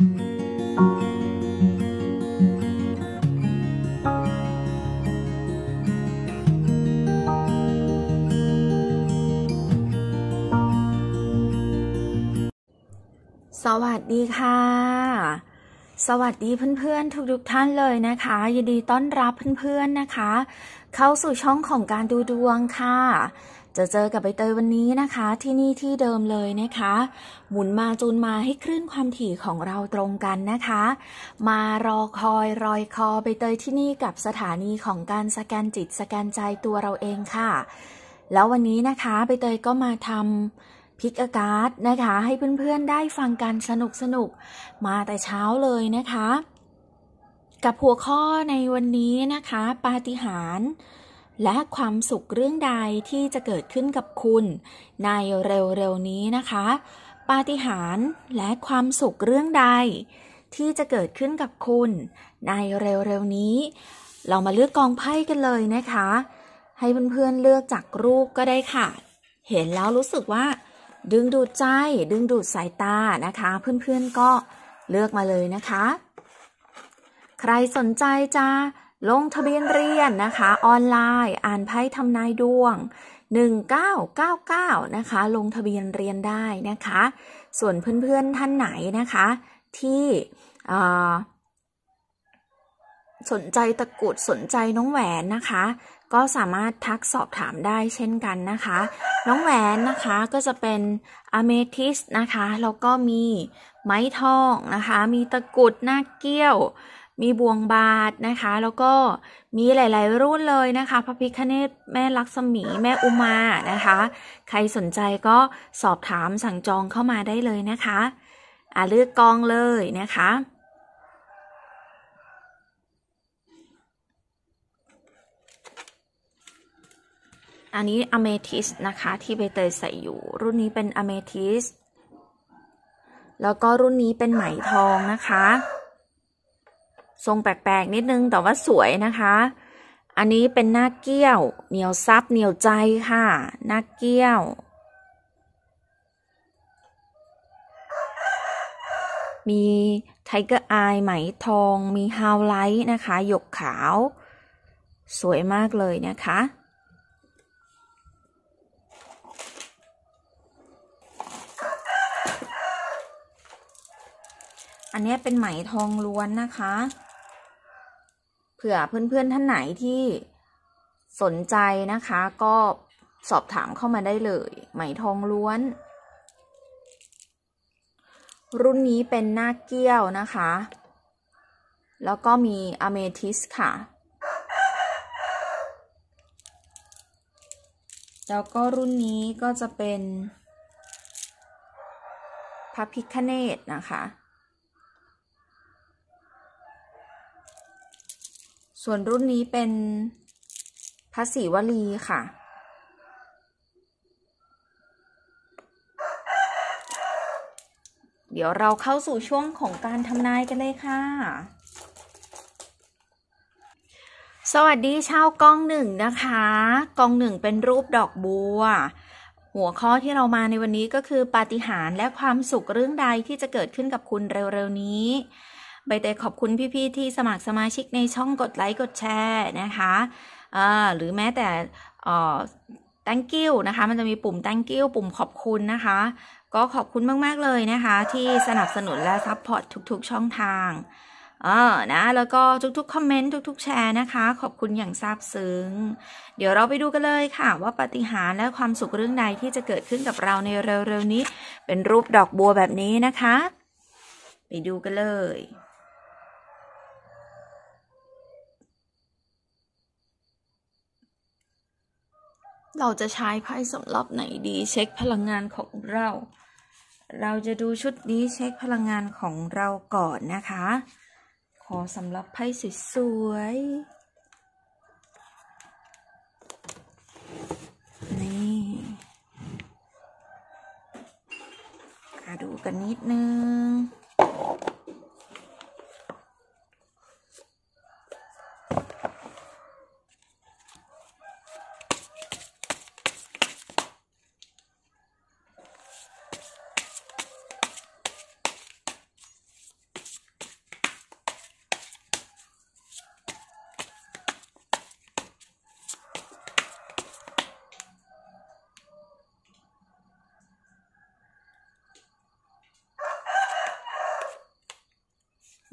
สวัสดีค่ะ สวัสดีเพื่อนๆ ทุกๆท่านเลยนะคะยินดีต้อนรับเพื่อนๆนะคะ เข้าสู่ช่องของการดูดวงค่ะจะเจอกับใบเตยวันนี้นะคะที่นี่ที่เดิมเลยนะคะ หมุนมาจูนมาให้คลื่นความถี่ของเราตรงกันนะคะ มารอคอยรอยคอใบเตยที่นี่กับสถานีของการสแกนจิตสแกนใจตัวเราเองค่ะ แล้ววันนี้นะคะใบเตยก็มาทำพิกอากาศนะคะ ให้เพื่อนๆ ได้ฟังกันสนุกสนุกมาแต่เช้าเลยนะคะ กับหัวข้อในวันนี้นะคะ ปาฏิหาริย์และความสุขเรื่องใดที่จะเกิดขึ้นกับคุณ ในเร็วๆนี้นะคะปาฏิหาริย์และความสุขเรื่องใด ที่จะเกิดขึ้นกับคุณ ในเร็วๆนี้ เรามาเลือกกองไพ่กันเลยนะคะ ให้เพื่อนๆเลือกจากรูปก็ได้ค่ะ เห็นแล้วรู้สึกว่า ดึงดูดใจดึงดูดสายตานะคะ เพื่อนๆก็เลือกมาเลยนะคะ ใครสนใจจะลงทะเบียนเรียนนะคะออนไลน์อ่านไพ่ทำนายดวง 1999นะคะลงทะเบียนเรียนได้นะคะ ส่วนเพื่อนๆท่านไหนนะคะที่สนใจตะกุดสนใจน้องแหวนนะคะ ก็สามารถทักสอบถามได้เช่นกันนะคะ น้องแหวนนะคะก็จะเป็นอะเมทิสนะคะแล้วก็มีไม้ทองนะคะมีตะกุดหน้าเกี้ยวมีบวงบาทนะคะแล้วก็มีหลาย ๆรุ่นเลยนะคะพระพิคเนตแม่ลักษมีแม่อุมานะคะ ใครสนใจก็สอบถามสั่งจองเข้ามาได้เลยนะคะ อ่าเลือกกองเลยนะคะ อันนี้อเมทิสนะคะที่ใบเตยใส่อยู่รุ่นนี้เป็นอเมทิสแล้วก็รุ่นนี้เป็นไหมทองนะคะทรงแปลกๆนิดนึง แต่ว่าสวยนะคะ อันนี้เป็นหน้าเกี้ยวเหนียวซับเหนียวใจค่ะ หน้าเกี้ยว มีไทเกอร์อายไหมทอง มีฮาวไลท์นะคะ หยกขาว สวยมากเลยนะคะ อันนี้เป็นไหมทองล้วนนะคะเผื่อเพื่อนๆท่านไหนที่สนใจนะคะ ก็สอบถามเข้ามาได้เลย ไหมทองล้วน รุ่นนี้เป็นหน้าเกี้ยวนะคะ แล้วก็มีอเมทิสค่ะ แล้วก็รุ่นนี้ก็จะเป็นพระพิคเนตนะคะส่วนรุ่นนี้เป็นพระศิวลีค่ะ เดี๋ยวเราเข้าสู่ช่วงของการทำนายกันเลยค่ะ สวัสดีชาวกองหนึ่งนะคะกองหนึ่งเป็นรูปดอกบัว หัวข้อที่เรามาในวันนี้ก็คือปาฏิหาริย์และความสุขเรื่องใดที่จะเกิดขึ้นกับคุณเร็วๆนี้ใบเตยขอบคุณพี่ๆที่สมัครสมาชิกในช่องกดไลค์กดแชร์นะคะหรือแม้แต่ thank you นะคะ มันจะมีปุ่ม thank you ปุ่มขอบคุณนะคะ ก็ขอบคุณมากๆเลยนะคะ ที่สนับสนุนและซัพพอร์ตทุกๆช่องทางเออนะ แล้วก็ทุกๆคอมเมนต์ทุก ๆแชร์นะคะ ขอบคุณอย่างซาบซึ้งเดี๋ยวเราไปดูกันเลยค่ะ ว่าปฏิหารและความสุขเรื่องใดที่จะเกิดขึ้นกับเราในเร็วๆนี้เป็นรูปดอกบัวแบบนี้นะคะ ไปดูกันเลยเราจะใช้ไพ่สำหรับไหนดี เช็คพลังงานของเรา เราจะดูชุดนี้เช็คพลังงานของเราก่อนนะคะ ขอสำหรับไพ่สวยๆนี่ดูกันนิดนึง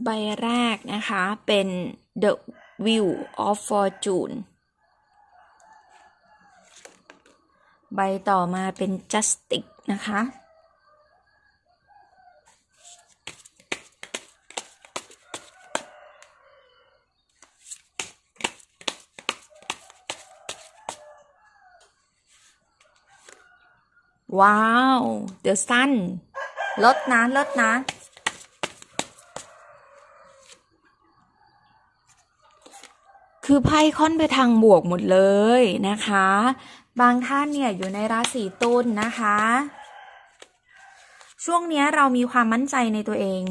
ใบแรก นะคะ เป็น The v i e w of Fortune ใบต่อมาเป็น Justice นะคะ ว้าว The Sun ลดนะ ลดนะคือไพ่ค่อนไปทางบวกหมดเลยนะคะ บางท่านเนี่ยอยู่ในราศีตุลนนะคะ ช่วงนี้เรามีความมั่นใจในตัวเอง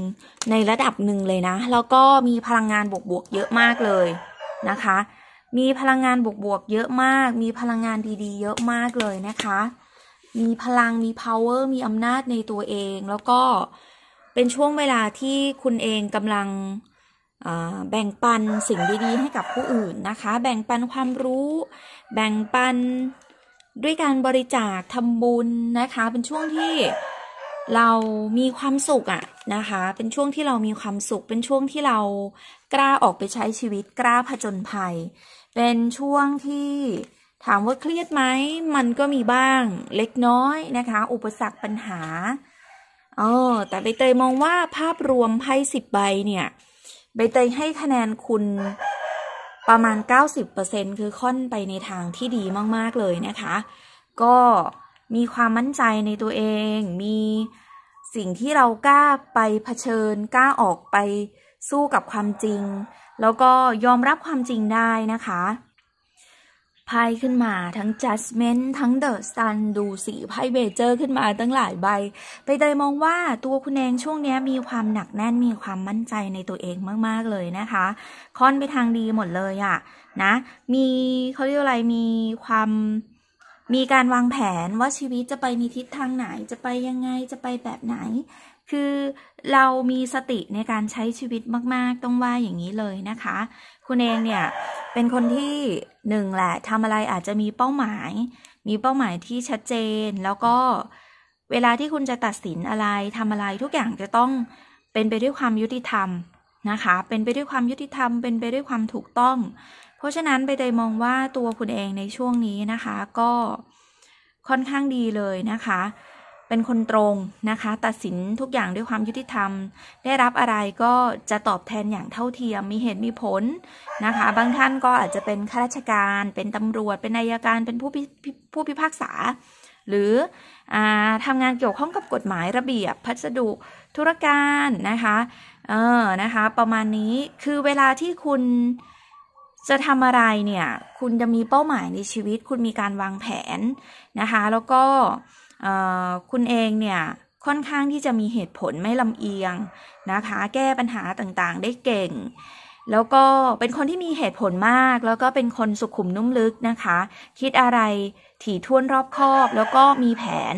ในระดับหนึ่งเลยนะ แล้วก็มีพลังงานบวกๆเยอะมากเลยนะคะ มีพลังงานบวกๆเยอะมาก มีพลังงานดีๆเยอะมากเลยนะคะ มีพลังมี power มีอำนาจในตัวเองแล้วก็เป็นช่วงเวลาที่คุณเองกำลังแบ่งปันสิ่งดีๆ ให้กับผู้อื่นนะคะ แบ่งปันความรู้ แบ่งปันด้วยการบริจาคทำบุญนะคะ เป็นช่วงที่เรามีความสุขอะนะคะ เป็นช่วงที่เรามีความสุข เป็นช่วงที่เรากล้าออกไปใช้ชีวิต กล้าผจญภัย เป็นช่วงที่ถามว่าเครียดไหม มันก็มีบ้างเล็กน้อยนะคะ อุปสรรคปัญหาเออแต่ใบเตยมองว่าภาพรวมไพ่สิบใบเนี่ยใบเตยให้คะแนนคุณประมาณ 90%คือค่อนไปในทางที่ดีมากๆเลยนะคะ ก็มีความมั่นใจในตัวเอง มีสิ่งที่เรากล้าไปเผชิญ กล้าออกไปสู้กับความจริง แล้วก็ยอมรับความจริงได้นะคะไพ่ขึ้นมาทั้งจัสเมนทั้งเดอะ s ันดูสีไพ่เบเจอร์ขึ้นมาตั้งหลายใบ ไปเตยมองว่าตัวคุณเองช่วงนี้มีความหนักแน่นมีความมั่นใจในตัวเองมาก ๆ เลยนะคะ ค่อนไปทางดีหมดเลยอะนะ มีเขาเรียกอะไรมีความมีการวางแผนว่าชีวิตจะไปในทิศทางไหนจะไปยังไงจะไปแบบไหน คือเรามีสติในการใช้ชีวิตมาก ๆ ต้องว่าอย่างนี้เลยนะคะคุณเองเนี่ยเป็นคนที่หนึ่งแหละทำอะไรอาจจะมีเป้าหมายมีเป้าหมายที่ชัดเจน แล้วก็เวลาที่คุณจะตัดสินอะไรทำอะไรทุกอย่างจะต้องเป็นไปด้วยความยุติธรรมนะคะ เป็นไปด้วยความยุติธรรม เป็นไปด้วยความถูกต้อง เพราะฉะนั้นไปเตยมองว่าตัวคุณเองในช่วงนี้นะคะ ก็ค่อนข้างดีเลยนะคะเป็นคนตรงนะคะตัดสินทุกอย่างด้วยความยุติธรรมได้รับอะไรก็จะตอบแทนอย่างเท่าเทียมมีเหตุมีผลนะคะ บางท่านก็อาจจะเป็นข้าราชการเป็นตำรวจ เป็นนายการเป็นผู้ผู้พิพากษา หรืออทำงานเกี่ยวข้องกับกฎหมายระเบียบพัสดุธุรการนะคะเออนะคะ ประมาณนี้คือเวลาที่คุณจะทำอะไรเนี่ยคุณจะมีเป้าหมายในชีวิต คุณมีการวางแผนนะคะ แล้วก็คุณเองเนี่ย ค่อนข้างที่จะมีเหตุผลไม่ลำเอียงนะคะ แก้ปัญหาต่างๆได้เก่ง แล้วก็เป็นคนที่มีเหตุผลมาก แล้วก็เป็นคนสุขุมนุ่มลึกนะคะ คิดอะไรถี่ถ้วนรอบคอบ แล้วก็มีแผน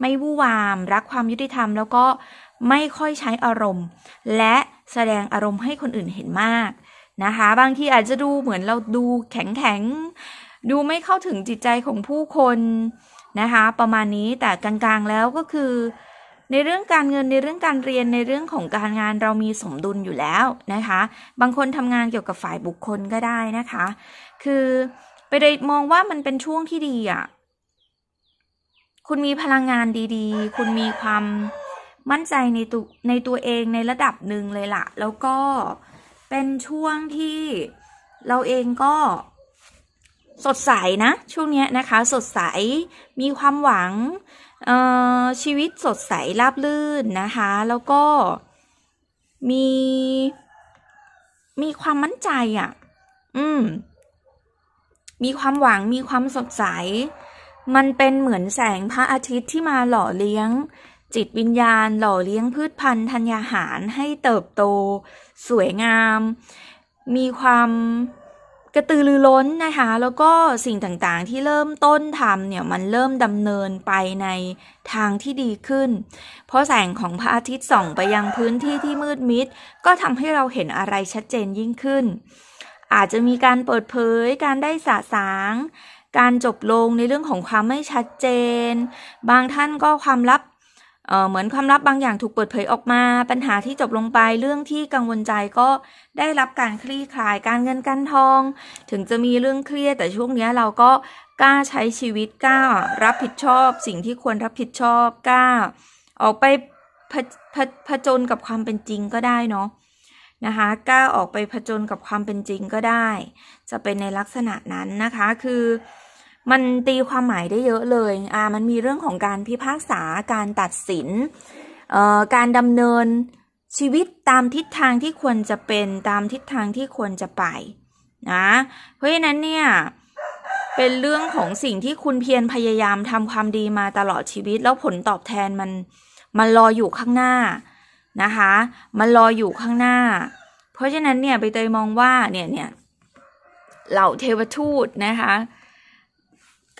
ไม่วู่วามรักความยุติธรรม แล้วก็ไม่ค่อยใช้อารมณ์ และแสดงอารมณ์ให้คนอื่นเห็นมากนะคะ บางทีอาจจะดูเหมือนเราดูแข็งแข็ง ดูไม่เข้าถึงจิตใจของผู้คนนะคะประมาณนี้แต่กลางๆแล้วก็คือ ในเรื่องการเงินในเรื่องการเรียนในเรื่องของการงานเรามีสมดุลอยู่แล้วนะคะ บางคนทำงานเกี่ยวกับฝ่ายบุคคลก็ได้นะคะ คือไปเลยมองว่ามันเป็นช่วงที่ดีอะ่ะคุณมีพลังงานดีๆ คุณมีความมั่นใจในตัวในตัวเองในระดับหนึ่งเลยละ่ะ แล้วก็เป็นช่วงที่เราเองก็สดใสนะช่วงนี้นะคะ สดใสมีความหวังชีวิตสดใสราบลื่นนะคะ แล้วก็มีมีความมั่นใจอะ่ะ อืม มีความหวังมีความสดใส มันเป็นเหมือนแสงพระอาทิตย์ที่มาหล่อเลี้ยง จิตวิญญาณ หล่อเลี้ยงพืชพันธุ์ธัญญาหารให้เติบโต สวยงาม มีความกระตือรือร้นนะคะแล้วก็สิ่งต่างๆที่เริ่มต้นทำเนี่ยมันเริ่มดำเนินไปในทางที่ดีขึ้น เพราะแสงของพระอาทิตย์ส่องไปยังพื้นที่ที่มืดมิด ก็ทำให้เราเห็นอะไรชัดเจนยิ่งขึ้น อาจจะมีการเปิดเผยการได้สะสาง การจบลงในเรื่องของความไม่ชัดเจน บางท่านก็ความลับเหมือนความลับบางอย่างถูกเปิดเผยออกมาปัญหาที่จบลงไปเรื่องที่กังวลใจก็ได้รับการคลี่คลาย การเงินการทอง ถึงจะมีเรื่องเครียดแต่ช่วงนี้เราก็กล้าใช้ชีวิตกล้า รับผิดชอบ สิ่งที่ควรรับผิดชอบกล้าออกไปผผผจญกับความเป็นจริงก็ได้เนาะนะคะกล้าออกไปผจญกับความเป็นจริงก็ได้ จะเป็นในลักษณะนั้นนะคะคือมันตีความหมายได้เยอะเลยอ่ามันมีเรื่องของการพิพากษา การตัดสินเอ่อการดำเนินชีวิตตามทิศทางที่ควรจะเป็นตามทิศทางที่ควรจะไปนะเพราะฉะนั้นเนี่ย เป็นเรื่องของสิ่งที่คุณเพียรพยายามทำความดีมาตลอดชีวิต แล้วผลตอบแทนมัน มันรออยู่ข้างหน้านะคะ มันรออยู่ข้างหน้า เพราะฉะนั้นเนี่ยไปเตยมองว่าเนี่ยเนี่ยเหล่าเทวทูตนะคะ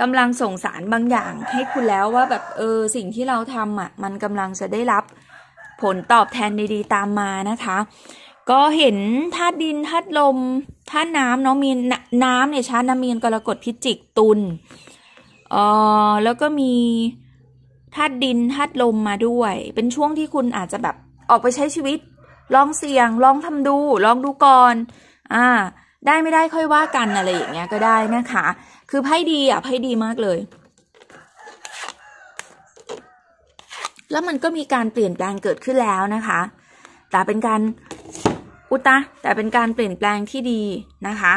กำลังส่งสารบางอย่างให้คุณแล้วว่าแบบเออ สิ่งที่เราทำอะ่ะมันกำลังจะได้รับผลตอบแทนดี ๆ ตามมานะคะ ก็เห็นธาตุดินธาตุลมธาตุน้ำเนาะมี น้ำเนี่ยชาติน้ำมีนกรกฎพิจิกตุลเออแล้วก็มีธาตุดินธาตุลมมาด้วย เป็นช่วงที่คุณอาจจะแบบออกไปใช้ชีวิต ลองเสี่ยง ลองทำดู ลองดูก่อน อ่า ได้ไม่ได้ค่อยว่ากันอะไรอย่างเงี้ยก็ได้นะคะคือไพ่ดีอ่ะไพ่ดีมากเลย แล้วมันก็มีการเปลี่ยนแปลงเกิดขึ้นแล้วนะคะ แต่เป็นการอุตะแต่เป็นการเปลี่ยนแปลงที่ดีนะคะ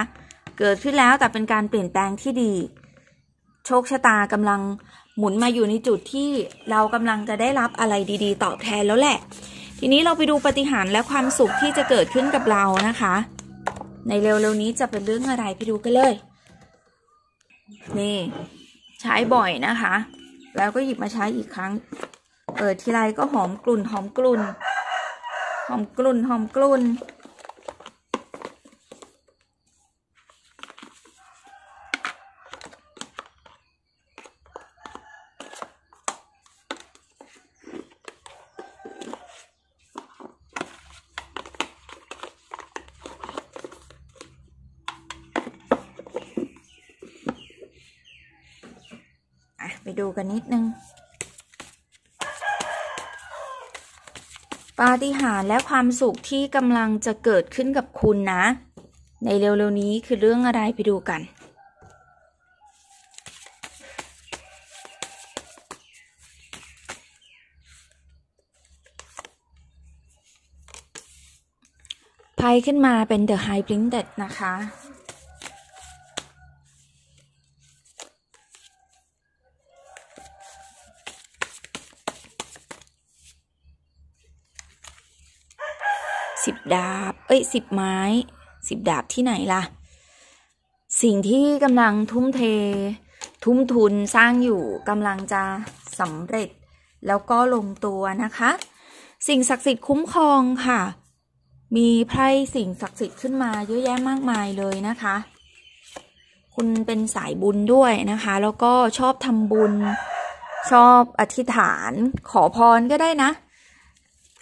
เกิดขึ้นแล้วแต่เป็นการเปลี่ยนแปลงที่ดี โชคชะตากำลังหมุนมาอยู่ในจุดที่เรากำลังจะได้รับอะไรดี ๆตอบแทนแล้วแหละ ทีนี้เราไปดูปฏิหารและความสุขที่จะเกิดขึ้นกับเรานะคะ ในเร็วๆนี้จะเป็นเรื่องอะไรไปดูกันเลยนี่ ใช้บ่อยนะคะ แล้วก็หยิบมาใช้อีกครั้งเปิดทีไรก็หอมกลุ่นหอมกลุ่น หอมกลุ่น หอมกลุ่นกันนิดนึงปาฏิหาริย์และความสุขที่กำลังจะเกิดขึ้นกับคุณนะ ในเร็วๆนี้คือเรื่องอะไรไปดูกันไพ่ขึ้นมาเป็น The High p r i n c e d นะคะดาบเอ้ยสิบไม้สิบดาบที่ไหนล่ะสิ่งที่กำลังทุ่มเท ทุ่มทุนสร้างอยู่กำลังจะสำเร็จ แล้วก็ลงตัวนะคะ สิ่งศักดิ์สิทธิ์คุ้มครองค่ะ มีไพ่สิ่งศักดิ์สิทธิ์ขึ้นมาเยอะแยะมากมายเลยนะคะ คุณเป็นสายบุญด้วยนะคะ แล้วก็ชอบทำบุญ ชอบอธิษฐาน ขอพรก็ได้นะ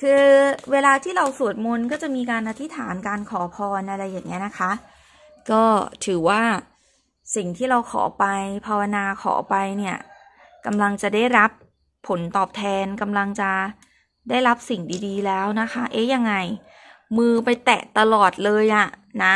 คือเวลาที่เราสวดมนต์ก็จะมีการอธิษฐานการขอพรอะไรอย่างเงี้ยนะคะ ก็ถือว่าสิ่งที่เราขอไป ภาวนาขอไปเนี่ยกำลังจะได้รับผลตอบแทนกำลังจะได้รับสิ่งดี ๆ แล้วนะคะ เอ๊ยยังไง มือไปแตะตลอดเลยอะนะ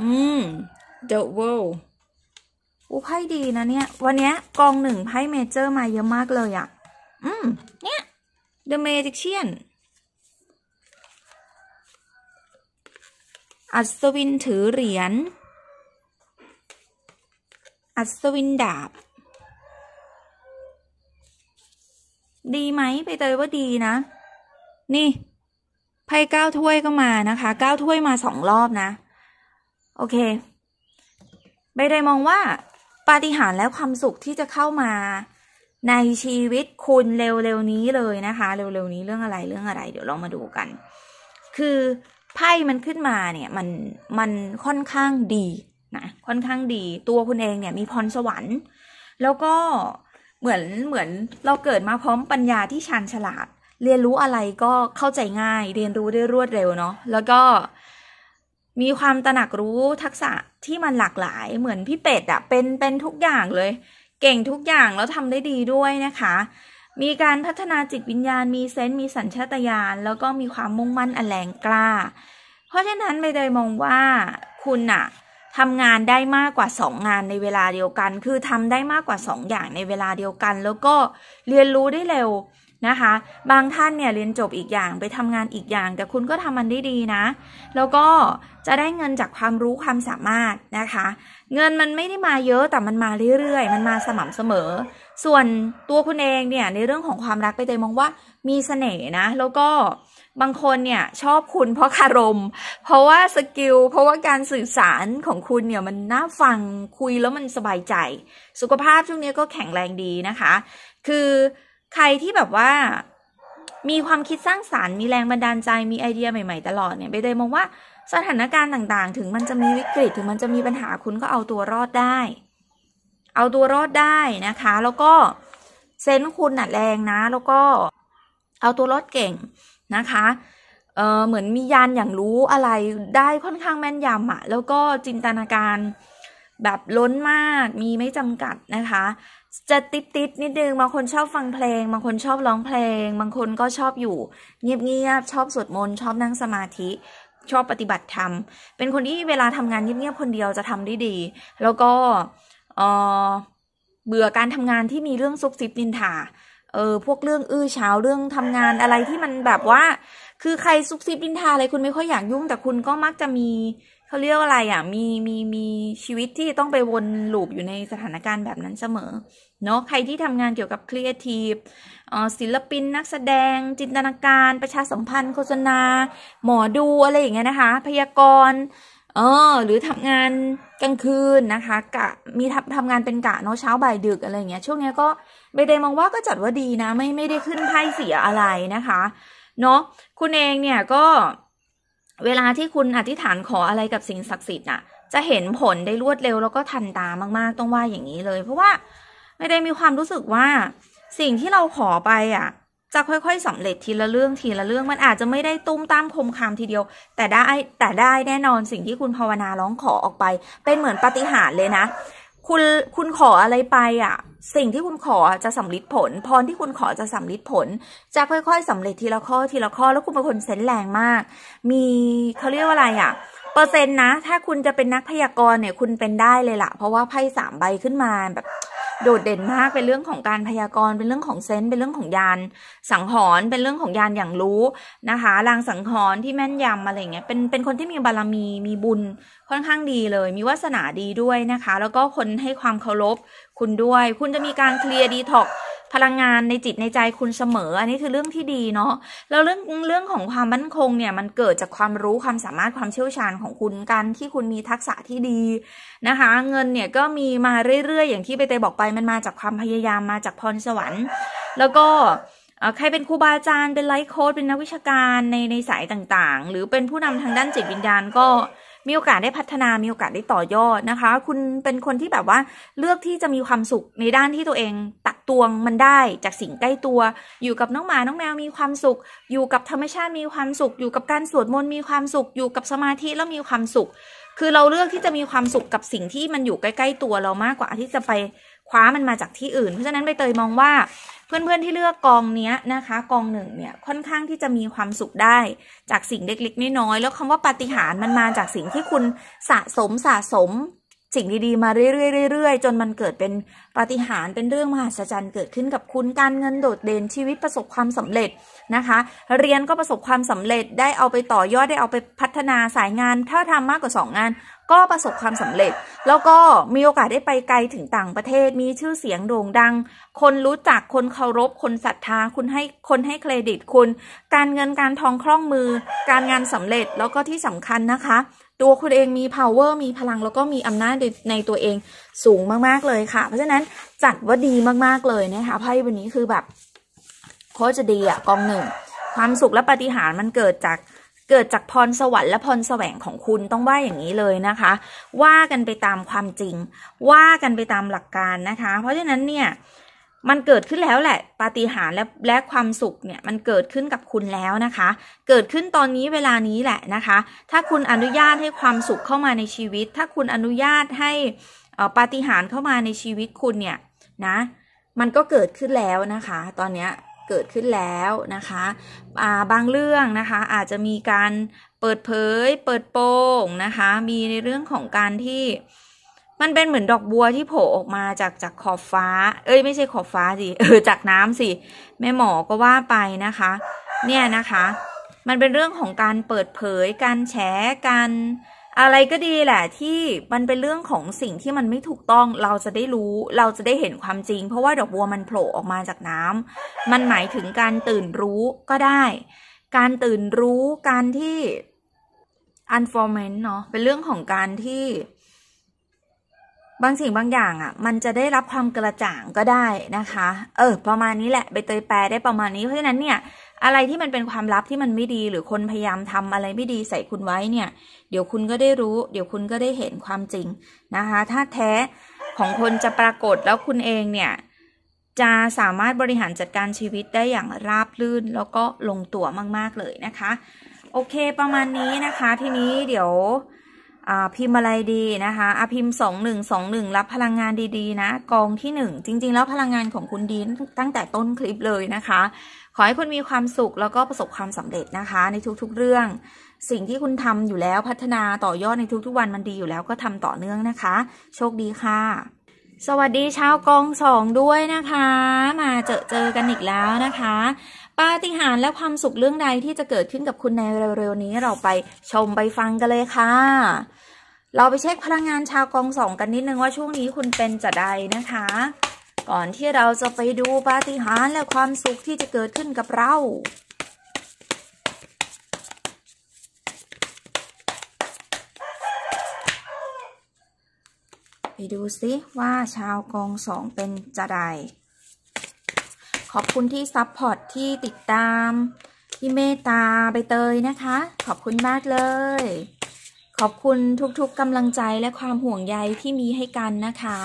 อืม The World อู้ไพ่ดีนะเนี่ย วันนี้กองหนึ่งไพ่เมเจอร์มาเยอะมากเลยอะ่ะ อืม เนี่ย The Magician อัศวินถือเหรียญ อัศวินดาบ ดีไหม ไปเตยว่าดีนะ นี่ ไพ่เก้าถ้วยก็มานะคะ เก้าถ้วยมาสองรอบนะโอเค ใบเดยมองว่าปาฏิหาริย์และความสุขที่จะเข้ามาในชีวิตคุณเร็วๆนี้เลยนะคะ เร็วๆ นี้เรื่องอะไรเรื่องอะไร เดี๋ยวลองมาดูกัน คือไพ่มันขึ้นมาเนี่ยมันมันค่อนข้างดีนะค่อนข้างดีตัวคุณเองเนี่ย มีพรสวรรค์ แล้วก็เหมือนเหมือนเราเกิดมาพร้อมปัญญาที่ชาญฉลาด เรียนรู้อะไรก็เข้าใจง่ายเรียนรู้ได้รวดเร็วเนาะแล้วก็มีความตระหนักรู้ทักษะที่มันหลากหลาย เหมือนพี่เป็ดอะเป็น เป็นทุกอย่างเลย เก่งทุกอย่างแล้วทำได้ดีด้วยนะคะ มีการพัฒนาจิตวิญญาณมี เซนต์มีสัญชาตญาณแล้วก็มีความมุ่งมั่นอแรงกล้า เพราะฉะนั้นไม่ได้มองว่าคุณอะทำงานได้มากกว่า2งานในเวลาเดียวกัน คือทำได้มากกว่า 2 อย่างในเวลาเดียวกัน แล้วก็เรียนรู้ได้เร็วนะคะบางท่านเนี่ยเรียนจบอีกอย่างไปทำงานอีกอย่าง แต่คุณก็ทำมันได้ดีนะ แล้วก็จะได้เงินจากความรู้ความสามารถนะคะ เงินมันไม่ได้มาเยอะแต่มันมาเรื่อยๆ มันมาสม่ำเสมอ ส่วนตัวคุณเองเนี่ยในเรื่องของความรักไปเตยมองว่ามีเสน่ห์นะแล้วก็บางคนเนี่ยชอบคุณเพราะคารมเพราะว่าสกิลเพราะว่าการสื่อสารของคุณเนี่ยมันน่าฟังคุยแล้วมันสบายใจ สุขภาพช่วงนี้ก็แข็งแรงดีนะคะ คือใครที่แบบว่ามีความคิดสร้างสารรค์มีแรงบันดาลใจมีไอเดียใหม่ ๆตลอดเนี่ยไปเลยมองว่าสถานการณ์ต่างๆ ถึงมันจะมีวิกฤตถึงมันจะมีปัญหาคุณก็เอาตัวรอดได้ เอาตัวรอดได้นะคะ แล้วก็เซนส์คุณหนัดแรงนะ แล้วก็เอาตัวรอดเก่งนะคะเออเหมือนมียานอย่างรู้อะไรได้ค่อนข้างแม่นยำอะแล้วก็จินตนาการแบบล้นมาก มีไม่จำกัดนะคะจะติดติดนิดนึง บางคนชอบฟังเพลง บางคนชอบร้องเพลง บางคนก็ชอบอยู่ เงียบเงียบชอบสวดมนต์ชอบนั่งสมาธิ ชอบปฏิบัติธรรมเป็นคนที่เวลาทำงานเงียบๆคนเดียวจะทำได้ดี แล้วก็เออเบื่อการทำงานที่มีเรื่องซุบซิบนินทาเออ พวกเรื่องอื้อเช้าเรื่องทำงานอะไรที่มันแบบว่า คือใครซุบซิบนินทาอะไรคุณไม่ค่อยอยากยุ่ง แต่คุณก็มักจะมีเขาเรียกว่าอะไรอ่ะมี มี มีชีวิตที่ต้องไปวนลูปอยู่ในสถานการณ์แบบนั้นเสมอ เนาะใครที่ทำงานเกี่ยวกับครีเอทีฟศิลปินนักแสดง จินตนาการ ประชาสัมพันธ์ โฆษณา หมอดู อะไรอย่างเงี้ยนะคะ พยากรณ์เออหรือทำงานกลางคืนนะคะกะ มีทำทำงานเป็นกะเนาะ เช้า บ่าย ดึกอะไรเงี้ย ช่วงเนี้ยก็เบเดมองว่าก็จัดว่าดีนะ ไม่ ไม่ได้ขึ้นไพ่เสียอะไรนะคะ เนาะคุณเองเนี่ยก็เวลาที่คุณอธิษฐานขออะไรกับสิ่งศักดิ์สิทธิ์น่ะจะเห็นผลได้รวดเร็วแล้วก็ทันตามาก ๆต้องว่าอย่างนี้เลยเพราะว่าไม่ได้มีความรู้สึกว่า สิ่งที่เราขอไปอ่ะ จะค่อย ๆสำเร็จทีละเรื่องทีละเรื่องมันอาจจะไม่ได้ตุ้มตามคมคามทีเดียว แต่ได้แต่ได้แน่นอนสิ่งที่คุณภาวนาร้องขอออกไป เป็นเหมือนปฏิหารเลยนะ คุณคุณขออะไรไปอ่ะสิ่งที่คุณขอจะสำลิดผลพรที่คุณขอจะสำลิดผล จะค่อย ๆสำเร็จทีละข้อทีละข้อแล้วคุณเป็นคนเซนแรงมาก มีเขาเรียกว่าอะไรอะ่ะเปอร์เซ็นต์นะ ถ้าคุณจะเป็นนักพยากรณ์เนี่ยคุณเป็นได้เลยละเพราะว่าไพ่สามใบขึ้นมาแบบโดดเด่นมากเป็นเรื่องของการพยากรณ์ เป็นเรื่องของเซนต์เป็นเรื่องของยานสังหรณ์เป็นเรื่องของยานอย่างรู้นะคะรางสังหรณ์ที่แม่นยำอะไรเงี้ยเป็นเป็นคนที่มีบารมีมีบุญค่อนข้างดีเลย มีวาสนาดีด้วยนะคะ แล้วก็คนให้ความเคารพคุณด้วยคุณจะมีการเคลียร์ดีท็อกพลังงานในจิตในใจคุณเสมอ อันนี้คือเรื่องที่ดีเนาะแล้วเรื่องเรื่องของความมั่นคงเนี่ยมันเกิดจากความรู้ความสามารถความเชี่ยวชาญของคุณการที่คุณมีทักษะที่ดีนะคะ เงินเนี่ยก็มีมาเรื่อยๆ อย่างที่ไปเตยบอกไปมันมาจากความพยายามมาจากพรสวรรค์ แล้วก็ใครเป็นครูบาอาจารย์เป็นไลฟ์โค้ดเป็นนักวิชาการในในสายต่าง ๆ หรือเป็นผู้นำทางด้านจิตวิญญาณก็มีโอกาสได้พัฒนา มีโอกาสได้ต่อยอดนะคะ คุณเป็นคนที่แบบว่าเลือกที่จะมีความสุข ในด้านที่ตัวเองตักตวงมันได้จากสิ่งใกล้ตัว อยู่กับน้องหมา น้องแมว มีความสุข อยู่กับธรรมชาติ มีความสุข อยู่กับการสวดมนต์ มีความสุข อยู่กับสมาธิแล้วมีความสุข คือเราเลือกที่จะมีความสุขกับสิ่งที่มันอยู่ใกล้ๆตัวเรามากกว่าที่จะไปคว้ามันมาจากที่อื่น เพราะฉะนั้นใบเตยมองว่าเพื่อนๆที่เลือกกองนี้นะคะกองหนึ่งเนี่ยค่อนข้างที่จะมีความสุขได้ จากสิ่งเล็กๆน้อยๆแล้วคำว่าปาฏิหาริย์มันมาจากสิ่งที่คุณสะสมสะสมสิ่งดีๆมาเรื่อยๆๆจนมันเกิดเป็นปาฏิหาริย์เป็นเรื่องมหัศจรรย์เกิดขึ้นกับคุณการเงินโดดเด่นชีวิตประสบความสำเร็จนะคะ เรียนก็ประสบความสำเร็จได้เอาไปต่อยอดได้เอาไปพัฒนาสายงานถ้าทำมากกว่า2งานก็ประสบความสำเร็จแล้วก็มีโอกาสได้ไปไกลถึงต่างประเทศมีชื่อเสียงโด่งดัง คนรู้จักคนเคารพคนศรัทธาคุณให้คนให้เครดิต คุณ การเงินการทองคล่องมือ การงานสำเร็จแล้วก็ที่สำคัญนะคะ ตัวคุณเองมี power มีพลังแล้วก็มีอำนาจในตัวเองสูงมาก ๆ เลยค่ะ เพราะฉะนั้นจัดว่าดีมาก ๆ เลยนะคะไพ่วันนี้คือแบบโคจะดีอะกองหนึ่งความสุขและปฏิหารมันเกิดจากเกิดจากพรสวรรค์และพรแสวงของคุณต้องว่าอย่างนี้เลยนะคะ ว่ากันไปตามความจริง ว่ากันไปตามหลักการนะคะ เพราะฉะนั้นเนี่ย มันเกิดขึ้นแล้วแหละ ปาฏิหาริย์และและความสุขเนี่ยมันเกิดขึ้นกับคุณแล้วนะคะ เกิดขึ้นตอนนี้เวลานี้แหละนะคะ ถ้าคุณอนุญาตให้ความสุขเข้ามาในชีวิต ถ้าคุณอนุญาตให้ปาฏิหาริย์เข้ามาในชีวิตคุณเนี่ยนะมันก็เกิดขึ้นแล้วนะคะ ตอนเนี้ยเกิดขึ้นแล้วนะคะะบางเรื่องนะคะอาจจะมีการเปิดเผยเปิดโปงนะคะ มีในเรื่องของการที่มันเป็นเหมือนดอกบัวที่โผล่ออกมาจากจากขอบฟ้า เอ้ย ไม่ใช่ขอบฟ้าสิเออจากน้ำสิแม่หมอก็ว่าไปนะคะ เนี่ยนะคะ มันเป็นเรื่องของการเปิดเผยการแฉการอะไรก็ดีแหละที่มันเป็นเรื่องของสิ่งที่มันไม่ถูกต้องเราจะได้รู้เราจะได้เห็นความจริงเพราะว่าดอกบัวมันโผล่ออกมาจากน้ำ มันหมายถึงการตื่นรู้ก็ได้การตื่นรู้การที่ u n f o r m e n t เนาะเป็นเรื่องของการที่บางสิ่งบางอย่างอะ่ะมันจะได้รับความกระจ่างก็ได้นะคะ เออประมาณนี้แหละใบเตยแปลได้ประมาณนี้เพราะฉะนั้นเนี่ย อะไรที่มันเป็นความลับที่มันไม่ดีหรือคนพยายามทำอะไรไม่ดีใส่คุณไว้เนี่ย เดี๋ยวคุณก็ได้รู้ เดี๋ยวคุณก็ได้เห็นความจริงนะคะถ้าแท้ของคนจะปรากฏแล้วคุณเองเนี่ย จะสามารถบริหารจัดการชีวิตได้อย่างราบรื่นแล้วก็ลงตัวมากๆเลยนะคะ โอเคประมาณนี้นะคะ ทีนี้เดี๋ยวพิมพ์อะไรดีนะคะอพิมพ์สองหนึ่งสองหนึ่งรับพลังงานดีๆนะกองที่หนึ่ง จริงๆแล้ว พลังงานของคุณดี ตั้งแต่ต้นคลิปเลยนะคะ ขอให้คุณมีความสุขแล้วก็ประสบความสำเร็จนะคะ ในทุกๆเรื่อง สิ่งที่คุณทำอยู่แล้วพัฒนาต่อยอดในทุกๆวัน มันดีอยู่แล้วก็ทำต่อเนื่องนะคะ โชคดีค่ะ สวัสดีชาวกองสองด้วยนะคะ มาเจอเจอกันอีกแล้วนะคะปาฏิหาริย์และความสุขเรื่องใดที่จะเกิดขึ้นกับคุณในเร็วๆนี้เราไปชมไปฟังกันเลยค่ะ เราไปเช็คพลังงานชาวกองสองกันนิดนึงว่าช่วงนี้คุณเป็นจะใดนะคะ ก่อนที่เราจะไปดูปาฏิหาริย์และความสุขที่จะเกิดขึ้นกับเรา ไปดูซิว่าชาวกองสองเป็นจะใดขอบคุณที่ซัพพอร์ตที่ติดตามที่เมตตาไปเตยนะคะ ขอบคุณมากเลย ขอบคุณทุกๆกำลังใจและความห่วงใยที่มีให้กันนะคะ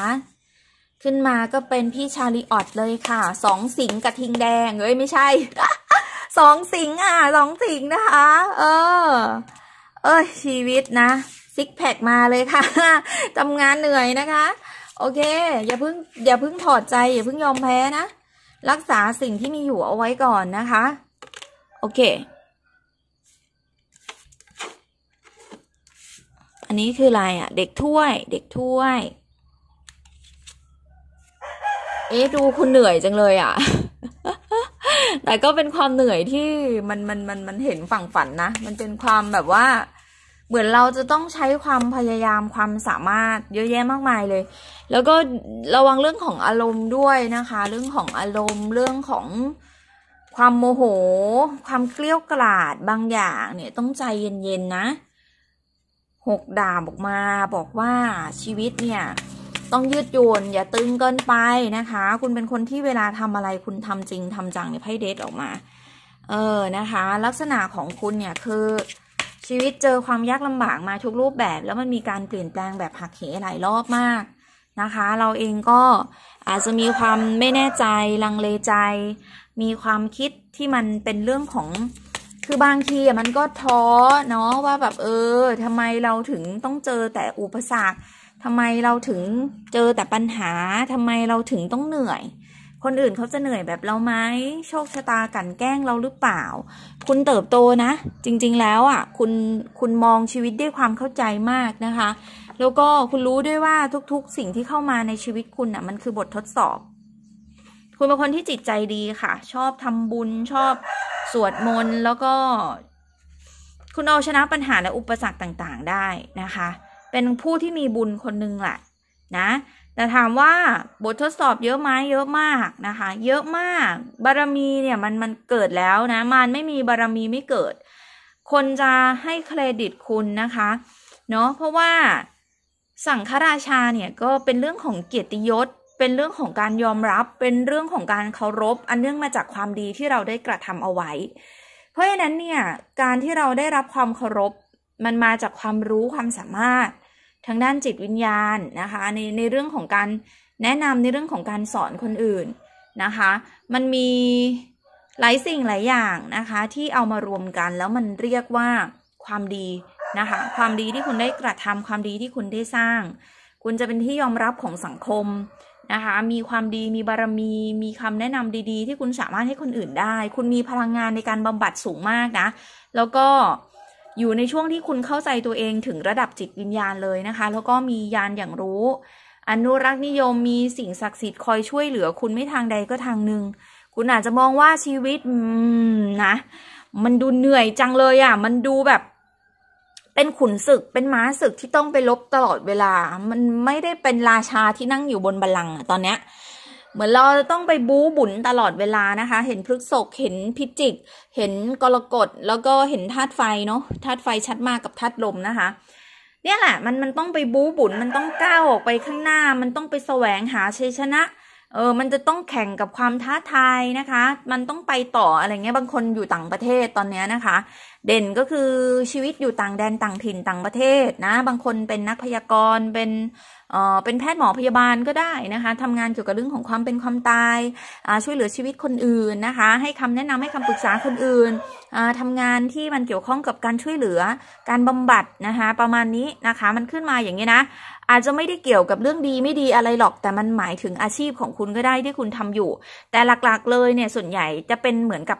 ขึ้นมาก็เป็นพี่ชาลีออดเลยค่ะสองสิงกับทิงแดงเอ้ยไม่ใช่สองสิงอ่ะสองสิงนะคะ เออ เออชีวิตนะ ซิกแพคมาเลยค่ะทำงานเหนื่อยนะคะ โอเคอย่าเพิ่ง อย่าเพิ่งถอดใจอย่าเพิ่งยอมแพ้นะรักษาสิ่งที่มีอยู่เอาไว้ก่อนนะคะ โอเค อันนี้คืออะไรอะ่ะ เด็กถ้วย เด็กถ้วยเอ๊ดูคุณเหนื่อยจังเลยอะ่ะ แต่ก็เป็นความเหนื่อยที่มันมันมันมันเห็นฝั่งฝันนะ มันเป็นความแบบว่าเหมือนเราจะต้องใช้ความพยายามความสามารถเยอะแยะมากมายเลย แล้วก็ระวังเรื่องของอารมณ์ด้วยนะคะ เรื่องของอารมณ์เรื่องของความโมโห ความเกลี้ยกล่อดบางอย่าง เนี่ยต้องใจเย็นๆนะหกดาบออกมา บอกว่าชีวิตเนี่ย ต้องยืดโยนอย่าตึงเกินไปนะคะ คุณเป็นคนที่เวลาทำอะไรคุณทำจริงทำจังเนี่ยไพ่เดทออกมา เออนะคะ ลักษณะของคุณเนี่ยคือชีวิตเจอความยากลำบากมาทุกรูปแบบ แล้วมันมีการเปลี่ยนแปลงแบบหักเหหลายรอบมากนะคะ เราเองก็อาจจะมีความไม่แน่ใจลังเลใจ มีความคิดที่มันเป็นเรื่องของคือบางทีมันก็ท้อเนาะว่าแบบเออทำไมเราถึงต้องเจอแต่อุปสรรคทำไมเราถึงเจอแต่ปัญหาทำไมเราถึงต้องเหนื่อยคนอื่นเขาจะเหนื่อยแบบเราไหม โชคชะตากันแกล้งเราหรือเปล่า คุณเติบโตนะ จริงๆ แล้วอ่ะ คุณ คุณมองชีวิตด้วยความเข้าใจมากนะคะ แล้วก็คุณรู้ด้วยว่าทุกๆ สิ่งที่เข้ามาในชีวิตคุณอ่ะ มันคือบททดสอบ คุณเป็นคนที่จิตใจดีค่ะ ชอบทำบุญ ชอบสวดมนต์ แล้วก็ คุณเอาชนะปัญหาและอุปสรรคต่างๆ ได้นะคะ เป็นผู้ที่มีบุญคนหนึ่งแหละนะแต่ถามว่าบททดสอบเยอะไหมเยอะมากนะคะ เยอะมากบารมีเนี่ยมันมันเกิดแล้วนะมันไม่มีบารมีไม่เกิด คนจะให้เครดิตคุณนะคะเนาะเพราะว่าสังฆราชาเนี่ย ก็เป็นเรื่องของเกียรติยศ เป็นเรื่องของการยอมรับเป็นเรื่องของการเคารพอันเนื่องมาจากความดีที่เราได้กระทำเอาไว้ เพราะฉะนั้นเนี่ย การที่เราได้รับความเคารพ มันมาจากความรู้ความสามารถทางด้านจิตวิญญาณนะคะในในเรื่องของการแนะนำในเรื่องของการสอนคนอื่นนะคะ มันมีหลายสิ่งหลายอย่างนะคะที่เอามารวมกันแล้วมันเรียกว่าความดีนะคะความดีที่คุณได้กระทำความดีที่คุณได้สร้าง คุณจะเป็นที่ยอมรับของสังคมนะคะมีความดีมีบารมีมีคำแนะนำดีๆ ที่คุณสามารถให้คนอื่นได้ คุณมีพลังงานในการบำบัดสูงมากนะแล้วก็อยู่ในช่วงที่คุณเข้าใจตัวเองถึงระดับจิตวิญญาณเลยนะคะ แล้วก็มียานอย่างรู้ อนุรักษ์นิยมมีสิ่งศักดิ์สิทธิ์คอยช่วยเหลือ คุณไม่ทางใดก็ทางหนึ่งคุณอาจจะมองว่าชีวิตนะมันดูเหนื่อยจังเลยอะ่ะ มันดูแบบเป็นขุนศึก เป็นม้าศึกที่ต้องไปลบตลอดเวลา มันไม่ได้เป็นราชาที่นั่งอยู่บนบัลลังก์ตอนเนี้ยเหมือนเราต้องไปบู๊บุนตลอดเวลานะคะ เห็นพฤกษกเห็นพิจิก เห็นกรกฎแล้วก็เห็นธาตุไฟเนาะ ธาตุไฟชัดมากกับธาตุลมนะคะ เนี่ยแหละ มันมันต้องไปบู๊บุนมันต้องก้าวออกไปข้างหน้า มันต้องไปแสวงหาชัยชนะ เออ มันจะต้องแข่งกับความท้าทายนะคะ มันต้องไปต่ออะไรเงี้ย บางคนอยู่ต่างประเทศตอนเนี้ยนะคะเด่นก็คือชีวิตอยู่ต่างแดนต่างถิ่นต่างประเทศนะบางคนเป็นนักพยากรณ์เป็นเอ่อเป็นแพทย์หมอพยาบาลก็ได้นะคะทำงานเกี่ยวกับเรื่องของความเป็น ความตายช่วยเหลือชีวิตคนอื่น นะคะ ให้คำแนะนำให้คำปรึกษาคน อื่นทำงานที่มันเกี่ยวข้องกับการช่วยเหลือการบำบัดนะคะประมาณนี้นะคะมันขึ้นมาอย่างนี้นะอาจจะไม่ได้เกี่ยวกับเรื่องดีไม่ดีอะไรหรอก แต่มันหมายถึงอาชีพของคุณก็ได้ที่คุณทำอยู่ แต่หลัก ๆ เลยเนี่ยส่วนใหญ่จะเป็นเหมือนกับ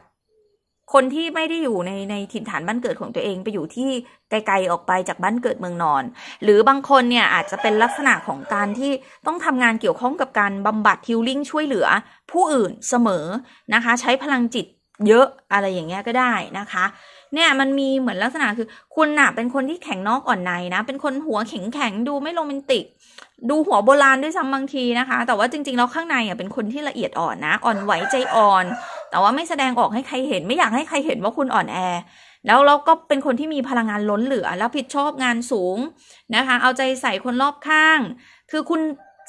คนที่ไม่ได้อยู่ในในถิ่นฐานบ้านเกิดของตัวเอง ไปอยู่ที่ไกลๆออกไปจากบ้านเกิดเมืองนอน หรือบางคนเนี่ยอาจจะเป็นลักษณะของการที่ต้องทำงานเกี่ยวข้องกับการบำบัดฮิลลิ่งช่วยเหลือ ผู้อื่นเสมอนะคะใช้พลังจิตเยอะอะไรอย่างเงี้ยก็ได้นะคะเนี่ยมันมีเหมือนลักษณะคือคุณน่ะเป็นคนที่แข็งนอกอ่อนในนะเป็นคนหัวแข็งแข็งดูไม่โรแมนติกดูหัวโบราณด้วยซ้ำบางทีนะคะ แต่ว่าจริงๆแล้วข้างในอ่ะเป็นคนที่ละเอียดอ่อนนะ อ่อนไหวใจอ่อน แต่ว่าไม่แสดงออกให้ใครเห็น ไม่อยากให้ใครเห็นว่าคุณอ่อนแอ แล้วเราก็เป็นคนที่มีพลังงานล้นเหลือล้วผิดชอบงานสูงนะคะ เอาใจใส่คนรอบข้าง คือคุณ